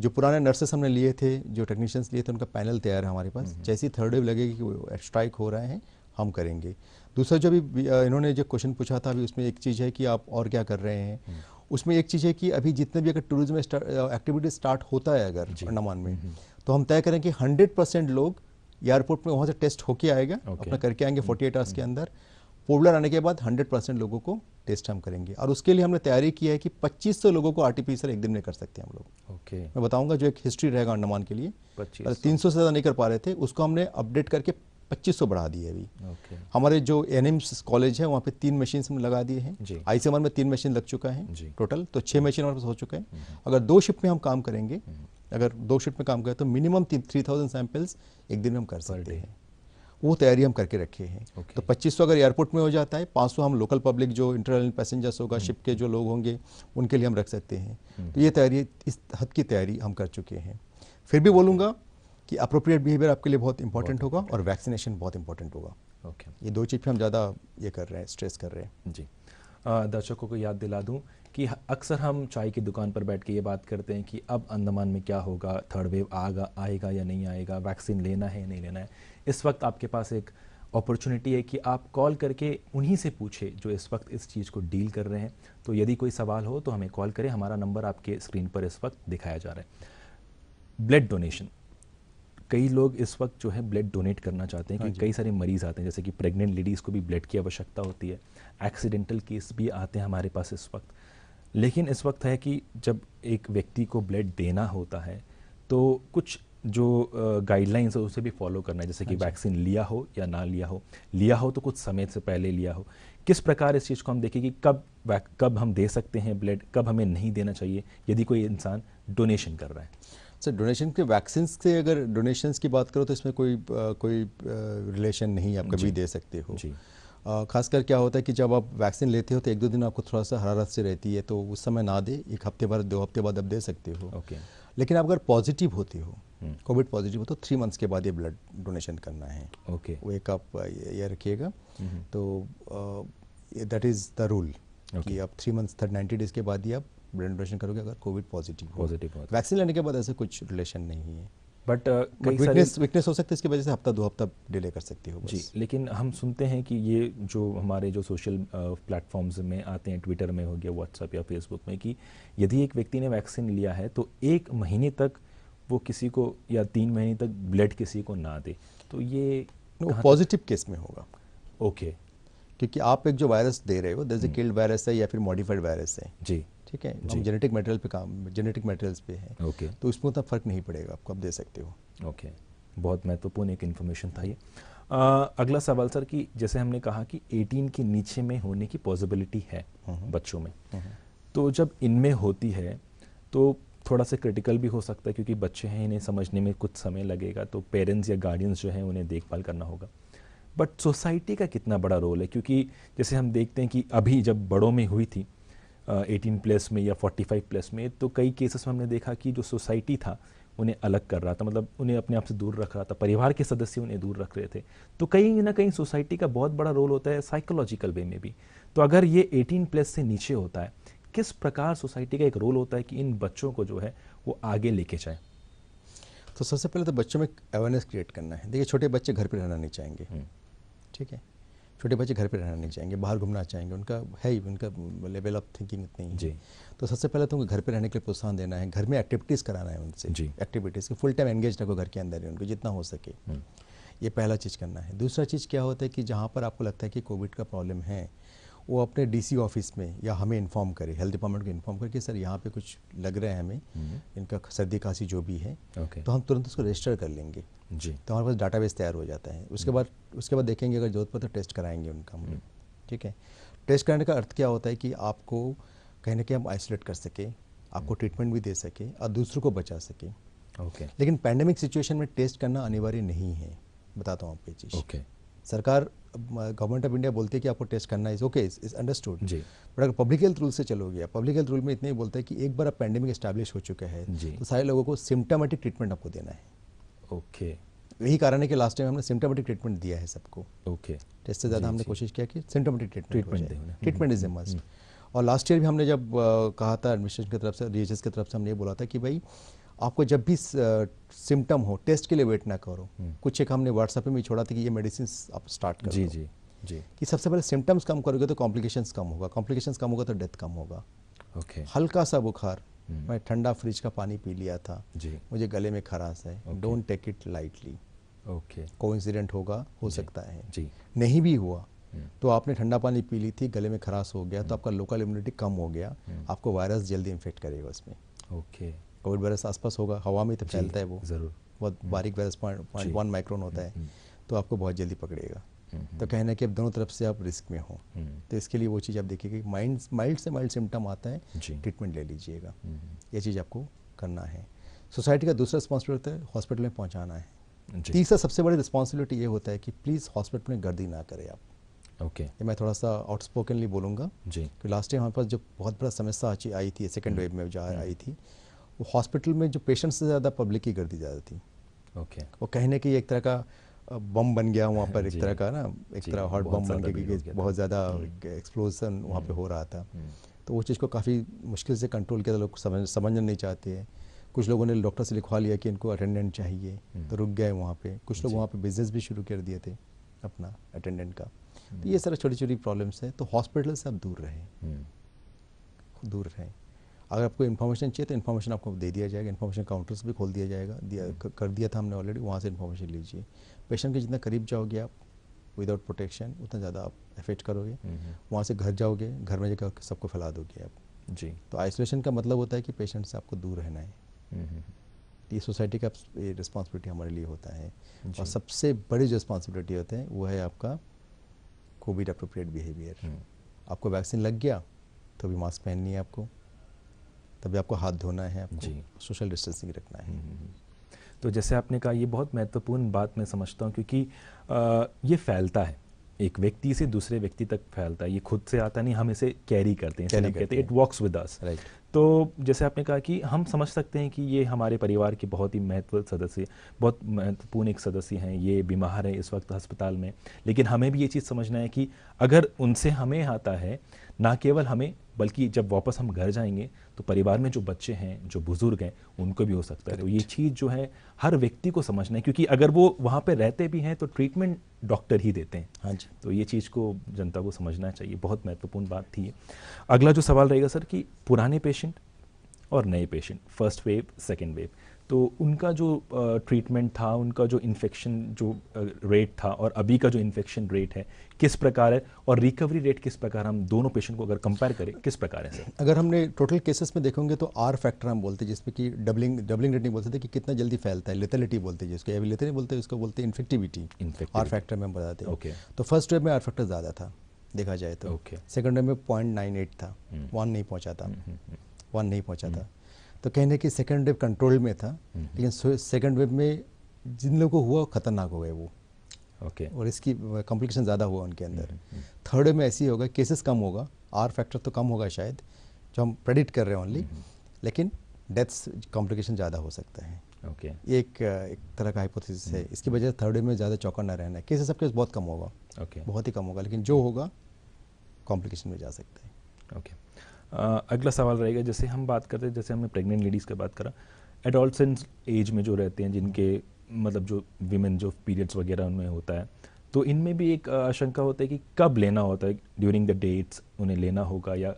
जो पुराने नर्सेस हमने लिए थे जो टेक्नीशियंस लिए थे उनका पैनल तैयार है हमारे पास जैसी थर्ड वेव लगेगी कि स्ट्राइक हो रहे हैं हम करेंगे दूसरा जो अभी इन्होंने जो क्वेश्चन पूछा था अभी उसमें एक चीज़ है कि आप और क्या कर रहे हैं हम्म। उसमें एक चीज़ है कि अभी जितने भी अगर टूरिज्म एक्टिविटी स्टार्ट होता है अगर अंडमान में हम्म, हम्म। तो हम तय करें कि हंड्रेड परसेंट लोग एयरपोर्ट में वहाँ से टेस्ट होके आएगा अपना करके आएंगे फोर्टी एट आवर्स के अंदर पोवलर आने के बाद हंड्रेड परसेंट लोगों को टेस्ट हम करेंगे और उसके लिए हमने तैयारी की है कि पच्चीस सौ लोगों को आरटीपीसीआर एक दिन में कर सकते हैं हम लोग ओके okay. मैं बताऊंगा जो एक हिस्ट्री रहेगा अंडमान के लिए तीन सौ से ज़्यादा नहीं कर पा रहे थे उसको हमने अपडेट करके सौ बढ़ा दिए अभी okay. हमारे जो एन कॉलेज है वहाँ पे तीन मशीन हम लगा दिए हैं आई में तीन मशीन लग चुका है टोटल तो छः मशीन हम्म। हमारे पास हो चुके हैं हम्म। अगर दो शिफ्ट में हम काम करेंगे हम्म। अगर दो शिफ्ट में काम करें तो मिनिमम थ्री थाउजेंड सैम्पल्स एक दिन में हम कर सकते हैं वो तैयारी हम करके रखे हैं okay. तो 2500 अगर एयरपोर्ट में हो जाता है 500 हम लोकल पब्लिक जो इंटरनल पैसेंजर्स होगा शिप के जो लोग होंगे उनके लिए हम रख सकते हैं तो ये तैयारी इस हद की तैयारी हम कर चुके हैं फिर भी बोलूँगा कि अप्रोप्रिएट बिहेवियर आपके लिए बहुत इंपॉर्टेंट होगा और वैक्सीनेशन बहुत इंपॉर्टेंट होगा ओके ये दो चीज़ पे हम ज़्यादा ये कर रहे हैं स्ट्रेस कर रहे हैं जी दर्शकों को याद दिला दूँ कि अक्सर हम चाय की दुकान पर बैठ के ये बात करते हैं कि अब अंडमान में क्या होगा थर्ड वेव आएगा आएगा या नहीं आएगा वैक्सीन लेना है या नहीं लेना है इस वक्त आपके पास एक अपॉर्चुनिटी है कि आप कॉल करके उन्हीं से पूछें जो इस वक्त इस चीज़ को डील कर रहे हैं तो यदि कोई सवाल हो तो हमें कॉल करें हमारा नंबर आपके स्क्रीन पर इस वक्त दिखाया जा रहा है ब्लड डोनेशन कई लोग इस वक्त जो है ब्लड डोनेट करना चाहते हैं कि हाँ कई सारे मरीज़ आते हैं जैसे कि प्रेग्नेंट लेडीज़ को भी ब्लड की आवश्यकता होती है एक्सीडेंटल केस भी आते हैं हमारे पास इस वक्त लेकिन इस वक्त है कि जब एक व्यक्ति को ब्लड देना होता है तो कुछ जो गाइडलाइंस है उसे भी फॉलो करना है जैसे कि वैक्सीन हाँ लिया हो या ना लिया हो लिया हो तो कुछ समय से पहले लिया हो किस प्रकार इस चीज़ को हम देखें कि कब कब हम दे सकते हैं ब्लड कब हमें नहीं देना चाहिए यदि कोई इंसान डोनेशन कर रहा है सर डोनेशन के वैक्सीन से अगर डोनेशंस की बात करो तो इसमें कोई कोई रिलेशन नहीं आप कभी दे सकते हो जी खासकर क्या होता है कि जब आप वैक्सीन लेते हो तो एक दो दिन आपको थोड़ा सा हरारत से रहती है तो उस समय ना दे एक हफ्ते बाद दो हफ्ते बाद आप दे सकते हो ओके लेकिन आप अगर पॉजिटिव होते हो कोविड हम्म। पॉजिटिव हो तो थ्री मंथ्स के बाद ये ब्लड डोनेशन करना है ओके वो एक आप ये रखिएगा हम्म। तो दैट इज़ द रूल कि आप three months third ninety days के बाद ही आप ब्रेन डोनेशन करोगे अगर कोविड पॉजिटिव पॉजिटिव वैक्सीन लेने के बाद ऐसे कुछ रिलेशन नहीं है बट वीकनेस वीकनेस हो सकती है इसकी वजह से हफ्ता दो हफ्ता डिले कर सकती हो जी लेकिन हम सुनते हैं कि ये जो हमारे जो सोशल प्लेटफॉर्म्स uh, में आते हैं ट्विटर में हो गया व्हाट्सअप या फेसबुक में कि यदि एक व्यक्ति ने वैक्सीन लिया है तो एक महीने तक वो किसी को या तीन महीने तक ब्लड किसी को ना दे तो ये पॉजिटिव केस में होगा ओके okay. क्योंकि आप एक जो वायरस दे रहे हो जैसे किल्ड वायरस है या फिर मॉडिफाइड वायरस है जी ठीक है हम जेनेटिक मटेरियल पे काम जेनेटिक मटेरियल्स पे हैं ओके तो इसमें उतना फ़र्क नहीं पड़ेगा आपको आप दे सकते हो ओके बहुत महत्वपूर्ण एक इन्फॉर्मेशन था ये आ, अगला सवाल सर कि जैसे हमने कहा कि 18 के नीचे में होने की पॉसिबिलिटी है हम्म। बच्चों में हम्म। तो जब इनमें होती है तो थोड़ा सा क्रिटिकल भी हो सकता है क्योंकि बच्चे हैं इन्हें समझने में कुछ समय लगेगा तो पेरेंट्स या गार्डियंस जो हैं उन्हें देखभाल करना होगा बट सोसाइटी का कितना बड़ा रोल है क्योंकि जैसे हम देखते हैं कि अभी जब बड़ों में हुई थी एटीन प्लस में या फोर्टी फाइव प्लस में तो कई केसेस में हमने देखा कि जो सोसाइटी था उन्हें अलग कर रहा था मतलब उन्हें अपने आप से दूर रख रहा था परिवार के सदस्य उन्हें दूर रख रहे थे तो कहीं ना कहीं सोसाइटी का बहुत बड़ा रोल होता है साइकोलॉजिकल वे में भी तो अगर ये 18 प्लस से नीचे होता है किस प्रकार सोसाइटी का एक रोल होता है कि इन बच्चों को जो है वो आगे लेके जाए तो सबसे पहले तो बच्चों में अवेयरनेस क्रिएट करना है देखिए छोटे बच्चे घर पर रहना नहीं चाहेंगे हम्म। ठीक है छोटे बच्चे घर पर रहना नहीं चाहेंगे बाहर घूमना चाहेंगे उनका है ही उनका लेवल ऑफ थिंकिंग इतनी ही जी तो सबसे पहले तो उनको घर पर रहने के लिए प्रोत्साहन देना है घर में एक्टिविटीज़ कराना है उनसे जी एक्टिविटीज़ के फुल टाइम एंगेज रखो घर के अंदर ही उनको जितना हो सके हम्म। ये पहला चीज़ करना है दूसरा चीज़ क्या होता है कि जहाँ पर आपको लगता है कि कोविड का प्रॉब्लम है वो अपने डीसी ऑफिस में या हमें इन्फॉर्म करे हेल्थ डिपार्टमेंट को इन्फॉर्म करके सर यहाँ पे कुछ लग रहा है हमें हम्म। इनका सर्दी खांसी जो भी है okay. तो हम तुरंत उसको रजिस्टर कर लेंगे जी तो हमारे पास डाटाबेस तैयार हो जाता है उसके हम्म। बाद उसके बाद देखेंगे अगर जरूरत पड़े तो टेस्ट कराएंगे उनका हम हम्म। ठीक है टेस्ट कराने का अर्थ क्या होता है कि आपको कहीं ना कहीं हम आइसोलेट कर सकें आपको ट्रीटमेंट भी दे सके और दूसरों को बचा सके ओके लेकिन पैंडेमिक सिचुएशन में टेस्ट करना अनिवार्य नहीं है बताता हूँ आपको चीज़ ओके सरकार गवर्नमेंट ऑफ इंडिया बोलती है कि आपको टेस्ट करना is okay is understood but अगर पब्लिक हेल्थ रूल से चलोगे या पब्लिक हेल्थ रूल में इतने ही बोलते हैं कि एक बार आप पैंडेमिक स्टैब्लिश हो चुका है तो सारे लोगों को सिम्टोमेटिक ट्रीटमेंट आपको देना है ओके okay. यही कारण है कि लास्ट टाइम हमने सिम्टोमेटिक ट्रीटमेंट दिया है सबको ओके okay. टेस्ट से ज़्यादा हमने कोशिश किया कि symptomatic treatment treatment is a must और लास्ट ईयर भी हमने जब कहा था एडमिनिस्ट्रेशन की तरफ से डी की तरफ से हमने ये बोला था कि भाई आपको जब भी सिम्टम हो टेस्ट के लिए वेट ना करो हम्म। कुछ एक हमने व्हाट्सएप में भी छोड़ा था कि ये मेडिसिन आप स्टार्ट करो जी जी जी कि सबसे पहले सिम्टम्स कम करोगे तो कॉम्प्लिकेशंस कम होगा कॉम्प्लिकेशंस कम होगा तो डेथ कम होगा ओके okay. हल्का सा बुखार हम्म। मैं ठंडा फ्रिज का पानी पी लिया था जी मुझे गले में खराश है don't take it lightly okay को होगा हो सकता है जी नहीं भी हुआ हम्म। तो आपने ठंडा पानी पी ली थी गले में खराश हो गया तो आपका लोकल इम्यूनिटी कम हो गया आपको वायरस जल्दी इन्फेक्ट करेगा उसमें ओके okay. कोविड वायरस आसपास होगा हवा में तो फैलता है वो ज़रूर बहुत हम्म। बारीक virus point point one micron होता है हम्म। तो आपको बहुत जल्दी पकड़ेगा हम्म, तो कहना है कि अब दोनों तरफ से आप रिस्क में हो तो इसके लिए वो चीज़ आप देखिए माइंड माइल्ड से माइल्ड सिम्टम आता है ट्रीटमेंट ले लीजिएगा ये चीज़ आपको करना है सोसाइटी का दूसरा रिस्पॉन्सिबिलिटी होता है हॉस्पिटल में पहुँचाना है तीसरा सबसे बड़ी रिस्पॉन्सिबिलिटी ये होता है कि प्लीज़ हॉस्पिटल में गर्दी ना करें आप ओके okay. मैं थोड़ा सा आउटस्पोकनली बोलूंगा जी लास्ट टाइम हमारे पास जो बहुत बड़ा समस्या आई थी सेकेंड वेव में जो आई थी वो हॉस्पिटल में जो पेशेंट्स से ज़्यादा पब्लिक ही कर दी जाती ओके वो कहने की एक तरह का बम बन गया वहाँ पर एक <laughs> तरह का ना एक तरह हॉट बम बन गया क्योंकि बहुत ज़्यादा हम्म। एक्सप्लोजन वहाँ पे हो रहा था हम्म। तो वो चीज़ को काफ़ी मुश्किल से कंट्रोल किया था लोग समझ समझना नहीं चाहते हैं कुछ लोगों ने डॉक्टर से लिखवा लिया कि इनको अटेंडेंट चाहिए हम्म। तो रुक गए वहाँ पे कुछ लोग वहाँ पे बिजनेस भी शुरू कर दिए थे अपना अटेंडेंट का तो ये सारा छोटी छोटी प्रॉब्लम्स हैं तो हॉस्पिटल से आप दूर रहें दूर रहें अगर आपको इन्फॉर्मेशन चाहिए तो इन्फॉर्मेशन आपको दे दिया जाएगा इन्फॉर्मेशन काउंटर्स भी खोल दिया जाएगा दिया कर दिया था हमने ऑलरेडी वहाँ से इन्फॉर्मेशन लीजिए पेशेंट के जितना करीब जाओगे आप विदाउट प्रोटेक्शन उतना ज़्यादा आप इफेक्ट करोगे वहाँ से घर जाओगे घर में जाकर सबको फैला दोगे आप जी तो आइसोलेशन का मतलब होता है कि पेशेंट से आपको दूर रहना है ये सोसाइटी का रिस्पॉन्सिबिलिटी हमारे लिए होता है और सबसे बड़ी जो रिस्पॉन्सिबिलिटी होते हैं वो है आपका कोविड अप्रोप्रिएट बिहेवियर आपको वैक्सीन लग गया तो भी मास्क पहननी है आपको तभी आपको हाथ धोना है आपको जी सोशल डिस्टेंसिंग रखना है हम्म, हम्म, हम्म। तो जैसे आपने कहा ये बहुत महत्वपूर्ण बात मैं समझता हूँ क्योंकि आ, ये फैलता है एक व्यक्ति से दूसरे व्यक्ति तक फैलता है ये खुद से आता नहीं हम इसे कैरी करते हैं कैरी कहते हैं इट वॉक्स विद अस तो जैसे आपने कहा कि हम समझ सकते हैं कि ये हमारे परिवार के बहुत ही महत्व सदस्य बहुत महत्वपूर्ण एक सदस्य हैं ये बीमार है इस वक्त अस्पताल में लेकिन हमें भी ये चीज़ समझना है कि अगर उनसे हमें आता है ना केवल हमें बल्कि जब वापस हम घर जाएंगे तो परिवार में जो बच्चे हैं जो बुज़ुर्ग हैं उनको भी हो सकता है तो ये चीज़ जो है हर व्यक्ति को समझना है क्योंकि अगर वो वहाँ पे रहते भी हैं तो ट्रीटमेंट डॉक्टर ही देते हैं हाँ जी तो ये चीज़ को जनता को समझना चाहिए बहुत महत्वपूर्ण बात थी अगला जो सवाल रहेगा सर कि पुराने पेशेंट और नए patient first wave second wave तो उनका जो ट्रीटमेंट uh, था उनका जो इन्फेक्शन जो रेट uh, था और अभी का जो इन्फेक्शन रेट है किस प्रकार है और रिकवरी रेट किस प्रकार हम दोनों पेशेंट को अगर कंपेयर करें किस प्रकार है सर अगर हमने टोटल केसेस में देखेंगे तो आर फैक्टर हम बोलते हैं जिसमें कि डबलिंग डबलिंग रेट नहीं बोलते थे कि कितना जल्दी फैलता है लेथलिटी बोलते हैं जिसको अभी नहीं बोलते उसको बोलते हैं इन्फेक्टिविटी आर फैक्टर में हम बताते हैं तो फर्स्ट वेब में आर फैक्टर ज़्यादा था देखा जाए तो ओके सेकेंड वेब में पॉइंट था वन हम्म। नहीं पहुँचा था वन हम्म, हम्म, नहीं पहुँचा था तो कहने की सेकेंड वेव कंट्रोल में था हम्म। लेकिन सेकेंड वेव में जिन लोगों को हुआ खतरनाक हो गए वो ओके okay. और इसकी कॉम्प्लिकेशन ज़्यादा हुआ उनके अंदर थर्ड हम्म, हम्म, में ऐसी होगा केसेस कम होगा आर फैक्टर तो कम होगा शायद जो हम प्रेडिक्ट कर रहे हैं ओनली लेकिन डेथ्स कॉम्प्लिकेशन ज़्यादा हो सकता है ओके okay. एक, एक तरह का हाइपोथेसिस है इसकी वजह से थर्ड में ज़्यादा चौका ना रहना है केसेस सबके बहुत कम होगा ओके okay. बहुत ही कम होगा लेकिन जो होगा कॉम्प्लिकेशन में जा सकते हैं ओके okay. अगला सवाल रहेगा जैसे हम बात करते हैं जैसे हमने प्रेग्नेंट लेडीज़ का बात करा एडोल्ट एज में जो रहते हैं जिनके मतलब जो वीमेन जो पीरियड्स वगैरह उनमें होता है तो इनमें भी एक आशंका होता है कि कब लेना होता है ड्यूरिंग द डेट्स उन्हें लेना होगा या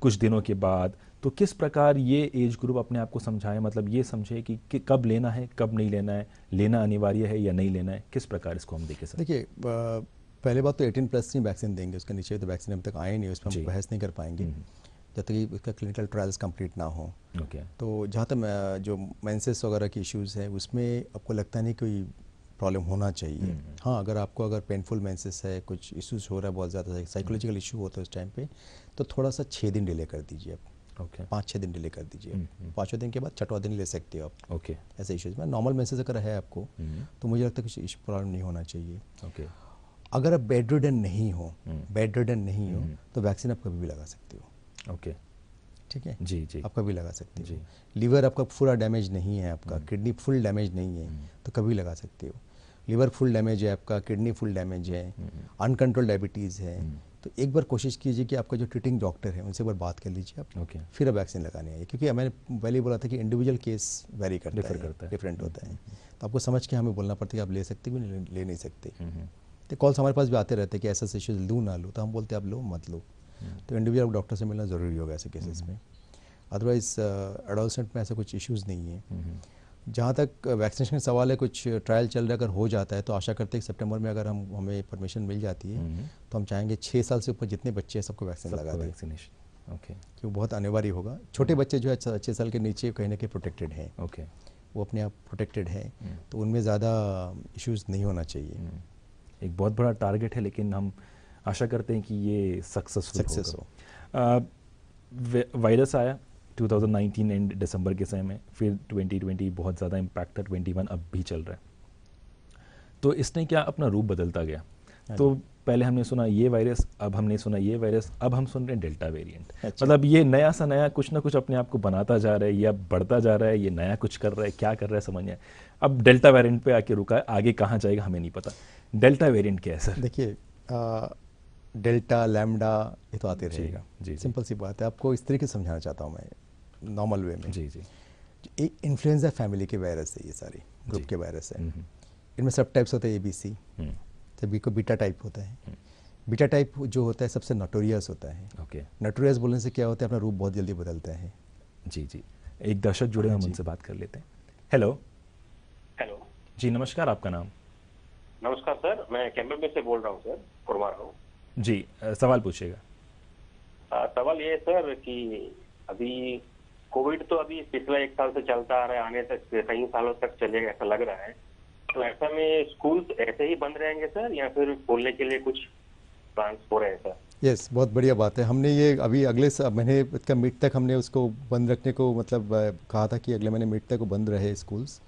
कुछ दिनों के बाद तो किस प्रकार ये एज ग्रुप अपने आप को समझाए मतलब ये समझे कि, कि कब लेना है कब नहीं लेना है लेना अनिवार्य है या नहीं लेना है किस प्रकार इसको हम देखें सर देखिए पहले बात तो 18 प्लस ही वैक्सीन देंगे उसके नीचे तो वैक्सीन अब तक आए नहीं उस पर हम बहस नहीं कर पाएंगे हम्म। जब तक उसका क्लिनिकल ट्रायल्स कंप्लीट ना हो okay. तो जहाँ तक जो मैंसेस वगैरह के इश्यूज़ है उसमें आपको लगता नहीं कोई प्रॉब्लम होना चाहिए हम्म, हम्म। हाँ अगर आपको अगर पेनफुल मैंसेस है कुछ इश्यूज़ हो रहा है बहुत ज़्यादा साइकोलॉजिकल इशू होता है उस टाइम पे तो थोड़ा सा छः दिन डिले कर दीजिए आप ओके okay. पाँच छः दिन डिले कर दीजिए हम्म, पाँचों दिन के बाद छठवा दिन ले सकते हो आप ओके okay. ऐसे इश्यूज़ में नॉर्मल मैसेज अगर है आपको तो मुझे लगता है कुछ प्रॉब्लम नहीं होना चाहिए ओके okay. अगर आप बेड रिडन नहीं हो बेड रिडन नहीं हो तो वैक्सीन आप कभी भी लगा सकते हो ओके ठीक है जी जी आप कभी लगा सकते हो लीवर आपका पूरा डैमेज नहीं है आपका किडनी फुल डैमेज नहीं है हम्म। तो कभी लगा सकते हो लीवर फुल डैमेज है आपका किडनी फुल डैमेज है अनकंट्रोल हम्म। डायबिटीज़ है हम्म। तो एक बार कोशिश कीजिए कि आपका जो ट्रीटिंग डॉक्टर है उनसे एक बार बात कर लीजिए आप ओके okay. फिर आप वैक्सीन लगाने आइए क्योंकि मैंने पहले बोला था कि इंडिविजुअल केस वेरी करता डिफर है, करता है डिफरेंट होता है तो आपको समझ के हमें बोलना पड़ता है कि आप ले सकते भी नहीं ले नहीं सकते तो कॉल्स हमारे पास भी आते रहते हैं कि ऐसा सिचुएशन लूँ ना लूँ तो हम बोलते आप लो मत लो तो इंडिविजुअल डॉक्टर से मिलना ज़रूरी होगा ऐसे केसेस हम्म। uh, में अदरवाइज एडोलसेंट में ऐसा कुछ इश्यूज़ नहीं है हम्म, हम्म। जहाँ तक वैक्सीनेशन uh, का सवाल है कुछ ट्रायल चल रहा है अगर हो जाता है तो आशा करते हैं सितंबर में अगर हम हमें परमिशन मिल जाती है तो हम चाहेंगे छः साल से ऊपर जितने बच्चे हैं सबको वैक्सीन लगा दें वैक्सीनेशन ओके क्यों बहुत अनिवार्य होगा छोटे बच्चे जो है छः साल के नीचे कहीं ना कहीं प्रोटेक्टेड हैं ओके वो अपने आप प्रोटेक्टेड हैं तो उनमें ज़्यादा इश्यूज़ नहीं होना चाहिए एक बहुत बड़ा टारगेट है लेकिन हम आशा करते हैं कि ये सक्सेसफुल हो वायरस आया 2019 एंड दिसंबर के समय में फिर 2020 बहुत ज़्यादा इम्पैक्ट था 21 अब भी चल रहा है तो इसने क्या अपना रूप बदलता गया हाँ तो पहले हमने सुना ये वायरस अब हमने सुना ये वायरस अब हम सुन रहे हैं डेल्टा अच्छा। वेरिएंट मतलब ये नया सा नया कुछ ना कुछ अपने आप को बनाता जा रहा है या बढ़ता जा रहा है ये नया कुछ कर रहा है क्या कर रहा है समझ में अब डेल्टा वेरिएंट पे आके रुका है आगे कहाँ जाएगा हमें नहीं पता डेल्टा वेरिएंट क्या है सर देखिए डेल्टा लैमडा ये तो आते रहेगा जी सिंपल सी बात है आपको इस तरीके से समझाना चाहता हूँ मैं नॉर्मल वे में जी जी एक इन्फ्लुएंजा फैमिली के वायरस है ये सारे ग्रुप के वायरस है हम्म, हम्म। इनमें सब टाइप्स होते हैं ए बी सी सभी को बीटा टाइप होता है बीटा हम्म। टाइप जो होता है सबसे नटोरियस होता है ओके नटोरियस बोलने से क्या होता है अपना रूप बहुत जल्दी बदलता है जी जी एक दर्शक जुड़े हम उनसे बात कर लेते हैं हेलो हेलो जी नमस्कार आपका नाम नमस्कार सर मैं कैम्बल से बोल रहा हूँ सर कुरवार हूँ जी सवाल पूछिएगा सवाल ये सर कि अभी कोविड तो अभी पिछले एक साल से चलता आ रहा है आने तक कई सालों तक चलेगा ऐसा लग रहा है तो ऐसा में स्कूल ऐसे ही बंद रहेंगे सर या फिर खोलने के लिए कुछ प्लान हो रहे हैं सर यस yes, बहुत बढ़िया बात है हमने ये अभी अगले महीने का मिड तक हमने उसको बंद रखने को मतलब कहा था कि अगले महीने मीट तक वो बंद रहे स्कूल्स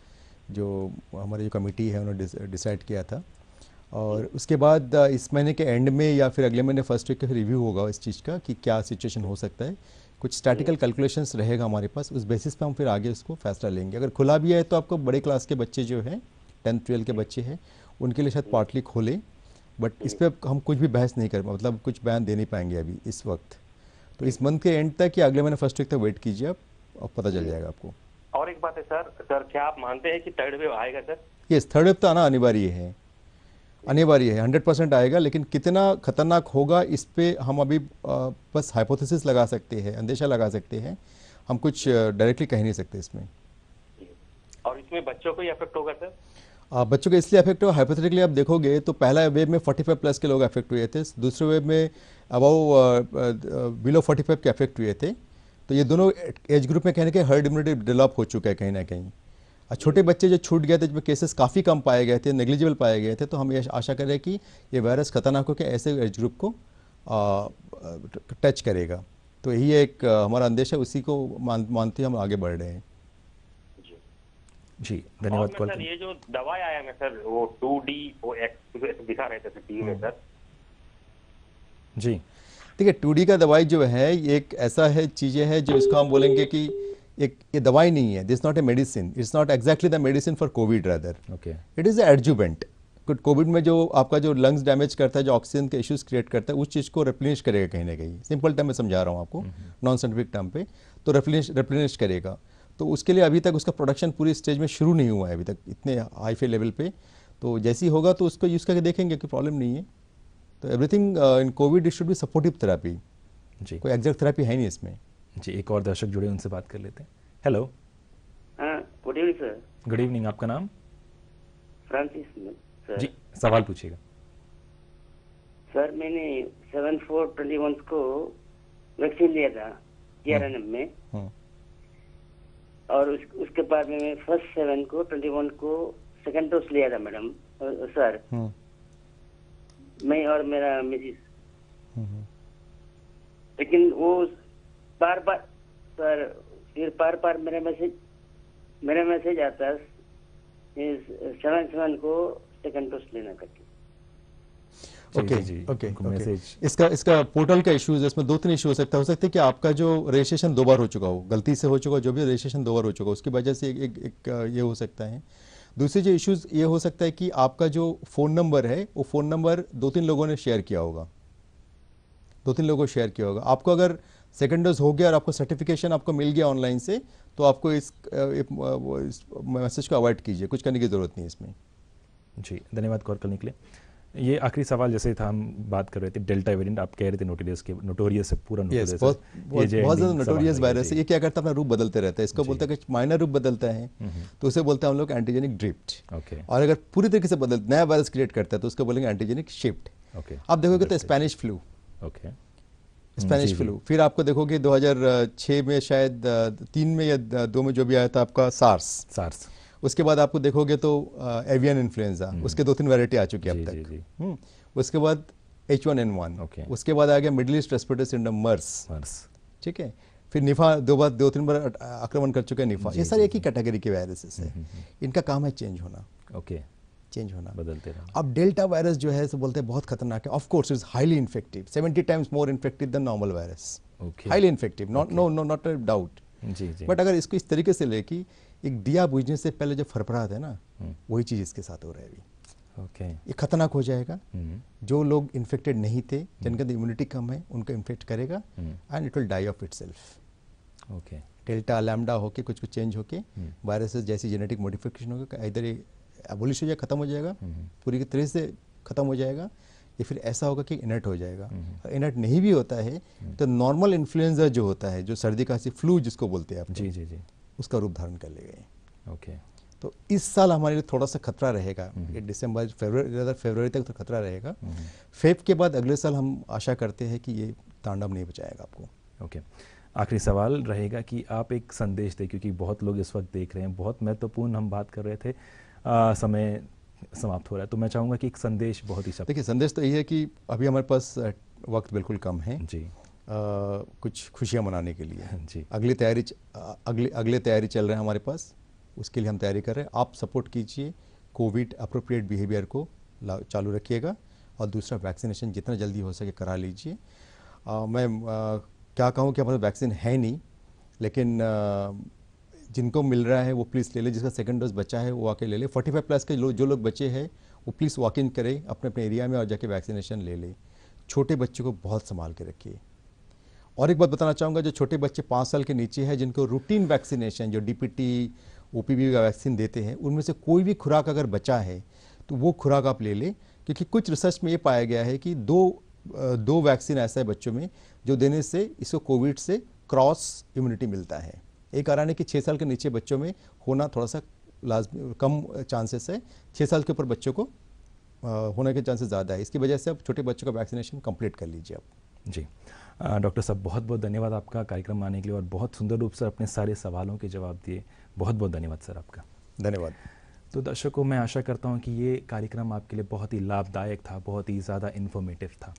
जो हमारी जो कमेटी है उन्होंने डिसाइड किया था और उसके बाद इस महीने के एंड में या फिर अगले महीने फर्स्ट वीक का रिव्यू होगा इस चीज़ का कि क्या सिचुएशन हो सकता है कुछ स्टैटिकल कैलकुलेशंस रहेगा हमारे पास उस बेसिस पे हम फिर आगे उसको फैसला लेंगे अगर खुला भी है तो आपको बड़े क्लास के बच्चे जो हैं टेंथ ट्वेल्थ के बच्चे हैं उनके लिए शायद पार्टली खोले बट इस पर हम कुछ भी बहस नहीं कर मतलब कुछ बयान दे नहीं पाएंगे अभी इस वक्त तो इस मंथ के एंड तक या अगले महीने फर्स्ट वीक तक वेट कीजिए आप और पता चल जाएगा आपको और एक बात है सर सर क्या आप मानते हैं कि थर्ड वेव आएगा सर ये थर्ड वेव तो आना अनिवार्य है अनिवार्य है हंड्रेड परसेंट आएगा लेकिन कितना खतरनाक होगा इस पर हम अभी बस हाइपोथेसिस लगा सकते हैं अंदेशा लगा सकते हैं हम कुछ डायरेक्टली कह नहीं सकते इसमें और इसमें बच्चों को ही अफेक्ट होगा सर बच्चों का इसलिए अफेक्ट हुआ हाइपोथेटिकली आप देखोगे तो पहला वेब में 45 प्लस के लोग अफेक्ट हुए थे दूसरे वेब में अबाउ बिलो 45 के अफेक्ट हुए थे तो ये दोनों एज ग्रुप में कहने के हर्ड इम्यूनिटी डेवलप हो चुका है कहीं ना कहीं छोटे बच्चे जो छूट गए थे जिसमें केसेस काफ़ी कम पाए गए थे नेग्लिजिबल पाए गए थे तो हम ये आशा करें कि ये वायरस खतरनाक के ऐसे एज ग्रुप को टच करेगा तो यही एक हमारा अंदेश है उसी को मान मानते हम आगे बढ़ रहे हैं जी धन्यवाद ये जो दवाई आया है सर वो टू डी वो दिखा रहे थे टीवी में हम्म। सर जी देखिए टू डी का दवाई जो है एक ऐसा है चीज़ें हैं जो इसको हम बोलेंगे कि एक ये दवाई नहीं है this not a medicine it's not exactly the medicine for Covid rather okay it is adjuvant Covid में जो आपका जो लंग्स डैमेज करता है जो ऑक्सीजन के इश्यूज क्रिएट करता है उस चीज़ को रिप्लेनिश करेगा कहीं ना कहीं सिंपल टर्म में समझा रहा हूँ आपको नॉन साइंटिफिक टर्म पे तो रिप्लेनिश रिप्लेनिश करेगा तो उसके लिए अभी तक उसका प्रोडक्शन पूरी स्टेज में शुरू नहीं हुआ है अभी तक इतने हाई फे लेवल पे तो जैसी होगा तो उसको यूज़ करके देखेंगे कि प्रॉब्लम नहीं है तो everything in Covid it should भी सपोर्टिव थेरापी जी कोई एग्जैक्ट थेरापी है नहीं इसमें जी एक और दर्शक जुड़े उनसे बात कर लेते हैं hello good evening sir good evening आपका नाम फ्रांसिस जी सवाल पूछिएगा सर मैंने सेवन फोर ट्वेंटी वन को वैक्सीन लिया था जीआरएनएम हाँ। में हाँ। और उस, उसके बाद में फर्स्ट सेवन को ट्वेंटी वन को सेकंड डोज लिया था मैडम सर हाँ। मैं और मेरा मिसिस लेकिन वो बार बार पर फिर बार बार मेरा मैसेज मेरा मैसेज आता है सेवन सेवन को सेकंड डोज लेना करके ओके ओके मैसेज इसका इसका पोर्टल का इशू इसमें दो तीन इशू हो सकता हो सकता है कि आपका जो रजिस्ट्रेशन दो बार हो चुका हो गलती से हो चुका हो जो भी रजिस्ट्रेशन दो बार हो चुका हो उसकी वजह से एक, एक, एक ये हो सकता है दूसरे जो इश्यूज ये हो सकता है कि आपका जो फ़ोन नंबर है वो फ़ोन नंबर दो तीन लोगों ने शेयर किया होगा दो तीन लोगों को शेयर किया होगा आपको अगर सेकेंड डोज हो गया और आपको सर्टिफिकेशन आपको मिल गया ऑनलाइन से तो आपको इस, इस मैसेज को अवॉइड कीजिए कुछ करने की ज़रूरत नहीं है इसमें जी धन्यवाद कॉल करने के लिए ये आखिरी सवाल जैसे था हम बात कर रहे थे डेल्टा वेरिएंट आप कह रहे थे नोटोरियस के नोटोरियस पूरा नोटोरियस बहुत बहुत ज़्यादा नोटोरियस वायरस है ये क्या करता है अपना रूप बदलते रहता है इसको बोलते हैं कि माइनर रूप बदलता है हम्म, हम्म। तो उसे बोलते हैं हम लोग एंटीजेनिक ड्रिफ्ट ओके और अगर पूरी तरीके से बदल नया वायरस क्रिएट करता है तो उसको बोलेंगे एंटीजेनिक शिफ्ट ओके आप देखोगे तो Spanish flu okay Spanish flu फिर आपको देखोगे 2006 में शायद तीन में या दो में जो भी आया था आपका सार्स सार्स उसके बाद आपको देखोगे तो एवियन इन्फ्लुएंजा हम्म। उसके दो तीन वैरायटी आ चुकी है अब तक हम्म। उसके बाद एच वन एन वन उसके बाद आ गया middle east respiratory syndrome MERS MERS ठीक है फिर निफा दो बार दो तीन बार आक्रमण कर चुके हैं निफा ये सारे एक ही कैटेगरी के वायरसेस है हम्म, इनका काम है चेंज होना ओके चेंज होना बदलते रहना अब डेल्टा वायरस जो है सो बोलते हैं बहुत खतरनाक है of course is highly infective seventy times more infective than normal virus okay highly infective not no no not a doubt जी जी बट अगर इसको इस तरीके से ले कि एक दिया बुझने से पहले जो फरफराहट है ना हम्म। वही चीज़ इसके साथ हो रहा है अभी ओके ये खतरनाक हो जाएगा हम्म। जो लोग इन्फेक्टेड नहीं थे हम्म। जिनके अंदर इम्यूनिटी कम है उनको इन्फेक्ट करेगा and it will die of it okay delta lambda होके कुछ कुछ चेंज होके वायरसेस जैसी जेनेटिक मॉडिफिकेशन होगा इधर एबोलिश हो जाए खत्म हो जाएगा पूरी तरह से खत्म हो जाएगा या फिर ऐसा होगा कि इनर्ट हो जाएगा इनर्ट हम्म। नहीं भी होता है हम्म। तो नॉर्मल इन्फ्लुएंजा जो होता है जो सर्दी का फ्लू जिसको बोलते हैं आप जी जी जी उसका रूप धारण कर ले गए ओके तो इस साल हमारे लिए थोड़ा सा खतरा रहेगा हम्म। दिसंबर फरवरी फरवरी तक तो खतरा रहेगा फेफ के बाद अगले साल हम आशा करते हैं कि ये तांडव नहीं बचाएगा आपको ओके आखिरी सवाल रहेगा कि आप एक संदेश दें क्योंकि बहुत लोग इस वक्त देख रहे हैं बहुत महत्वपूर्ण हम बात कर रहे थे समय समाप्त हो रहा है तो मैं चाहूँगा कि एक संदेश बहुत ही सब देखिए संदेश तो ये है कि अभी हमारे पास वक्त बिल्कुल कम है जी आ, कुछ खुशियाँ मनाने के लिए हाँ जी अगली तैयारी अगले अगले तैयारी चल रहे हैं हमारे पास उसके लिए हम तैयारी कर रहे हैं आप सपोर्ट कीजिए कोविड अप्रोप्रिएट बिहेवियर को चालू रखिएगा और दूसरा वैक्सीनेशन जितना जल्दी हो सके करा लीजिए मैं आ, क्या कहूँ कि हमारे वैक्सीन है नहीं लेकिन आ, जिनको मिल रहा है वो प्लीज़ ले ले जिसका सेकंड डोज बचा है वो आके ले ले 45 प्लस के लो, जो लोग बचे हैं वो प्लीज़ वॉक इन करें अपने अपने एरिया में और जाके वैक्सीनेशन ले लें छोटे बच्चे को बहुत संभाल के रखिए और एक बात बताना चाहूँगा जो छोटे बच्चे पाँच साल के नीचे हैं जिनको रूटीन वैक्सीनेशन जो डी पी का वैक्सीन देते हैं उनमें से कोई भी खुराक अगर बचा है तो वो खुराक आप ले लें क्योंकि कुछ रिसर्च में ये पाया गया है कि दो दो वैक्सीन ऐसा है बच्चों में जो देने से इसको कोविड से क्रॉस इम्यूनिटी मिलता है एक कारण है कि छः साल के नीचे बच्चों में होना थोड़ा सा लाजमी कम चांसेस है छः साल के ऊपर बच्चों को होने के चांसेस ज़्यादा है इसकी वजह से आप छोटे बच्चों का वैक्सीनेशन कंप्लीट कर लीजिए आप जी डॉक्टर साहब बहुत बहुत धन्यवाद आपका कार्यक्रम आने के लिए और बहुत सुंदर रूप से अपने सारे सवालों के जवाब दिए बहुत बहुत धन्यवाद सर आपका धन्यवाद तो दर्शकों मैं आशा करता हूँ कि ये कार्यक्रम आपके लिए बहुत ही लाभदायक था बहुत ही ज़्यादा इन्फॉर्मेटिव था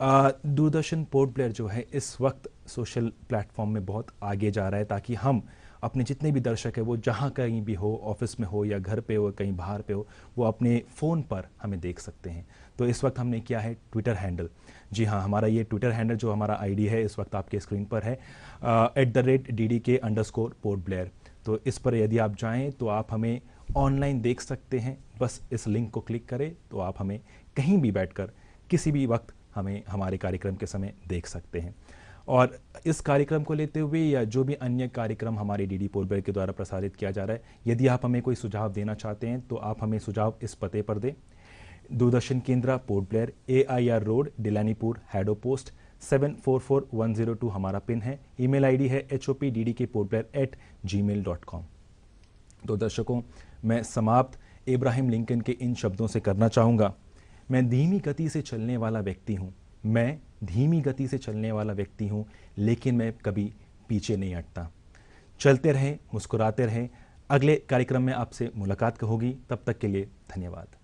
दूरदर्शन पोर्ट प्लेयर जो है इस वक्त सोशल प्लेटफॉर्म में बहुत आगे जा रहा है ताकि हम अपने जितने भी दर्शक हैं वो जहाँ कहीं भी हो ऑफिस में हो या घर पे हो कहीं बाहर पे हो वो अपने फ़ोन पर हमें देख सकते हैं तो इस वक्त हमने किया है ट्विटर हैंडल जी हाँ हमारा ये ट्विटर हैंडल जो हमारा आईडी है इस वक्त आपके स्क्रीन पर है at the rate D D K underscore Port Blair तो इस पर यदि आप जाएँ तो आप हमें ऑनलाइन देख सकते हैं बस इस लिंक को क्लिक करें तो आप हमें कहीं भी बैठकर किसी भी वक्त हमें हमारे कार्यक्रम के समय देख सकते हैं और इस कार्यक्रम को लेते हुए या जो भी अन्य कार्यक्रम हमारे डी डी के द्वारा प्रसारित किया जा रहा है यदि आप हमें कोई सुझाव देना चाहते हैं तो आप हमें सुझाव इस पते पर दें Doordarshan Kendra Port Blair A I R road Delanipur Haddo post seven four four one zero two हमारा पिन है ईमेल आईडी है H O P D D K Port Blair at gmail dot com तो दर्शकों मैं समाप्त इब्राहिम लिंकन के इन शब्दों से करना चाहूँगा मैं धीमी गति से चलने वाला व्यक्ति हूँ मैं धीमी गति से चलने वाला व्यक्ति हूँ लेकिन मैं कभी पीछे नहीं हटता चलते रहें मुस्कुराते रहें अगले कार्यक्रम में आपसे मुलाकात होगी तब तक के लिए धन्यवाद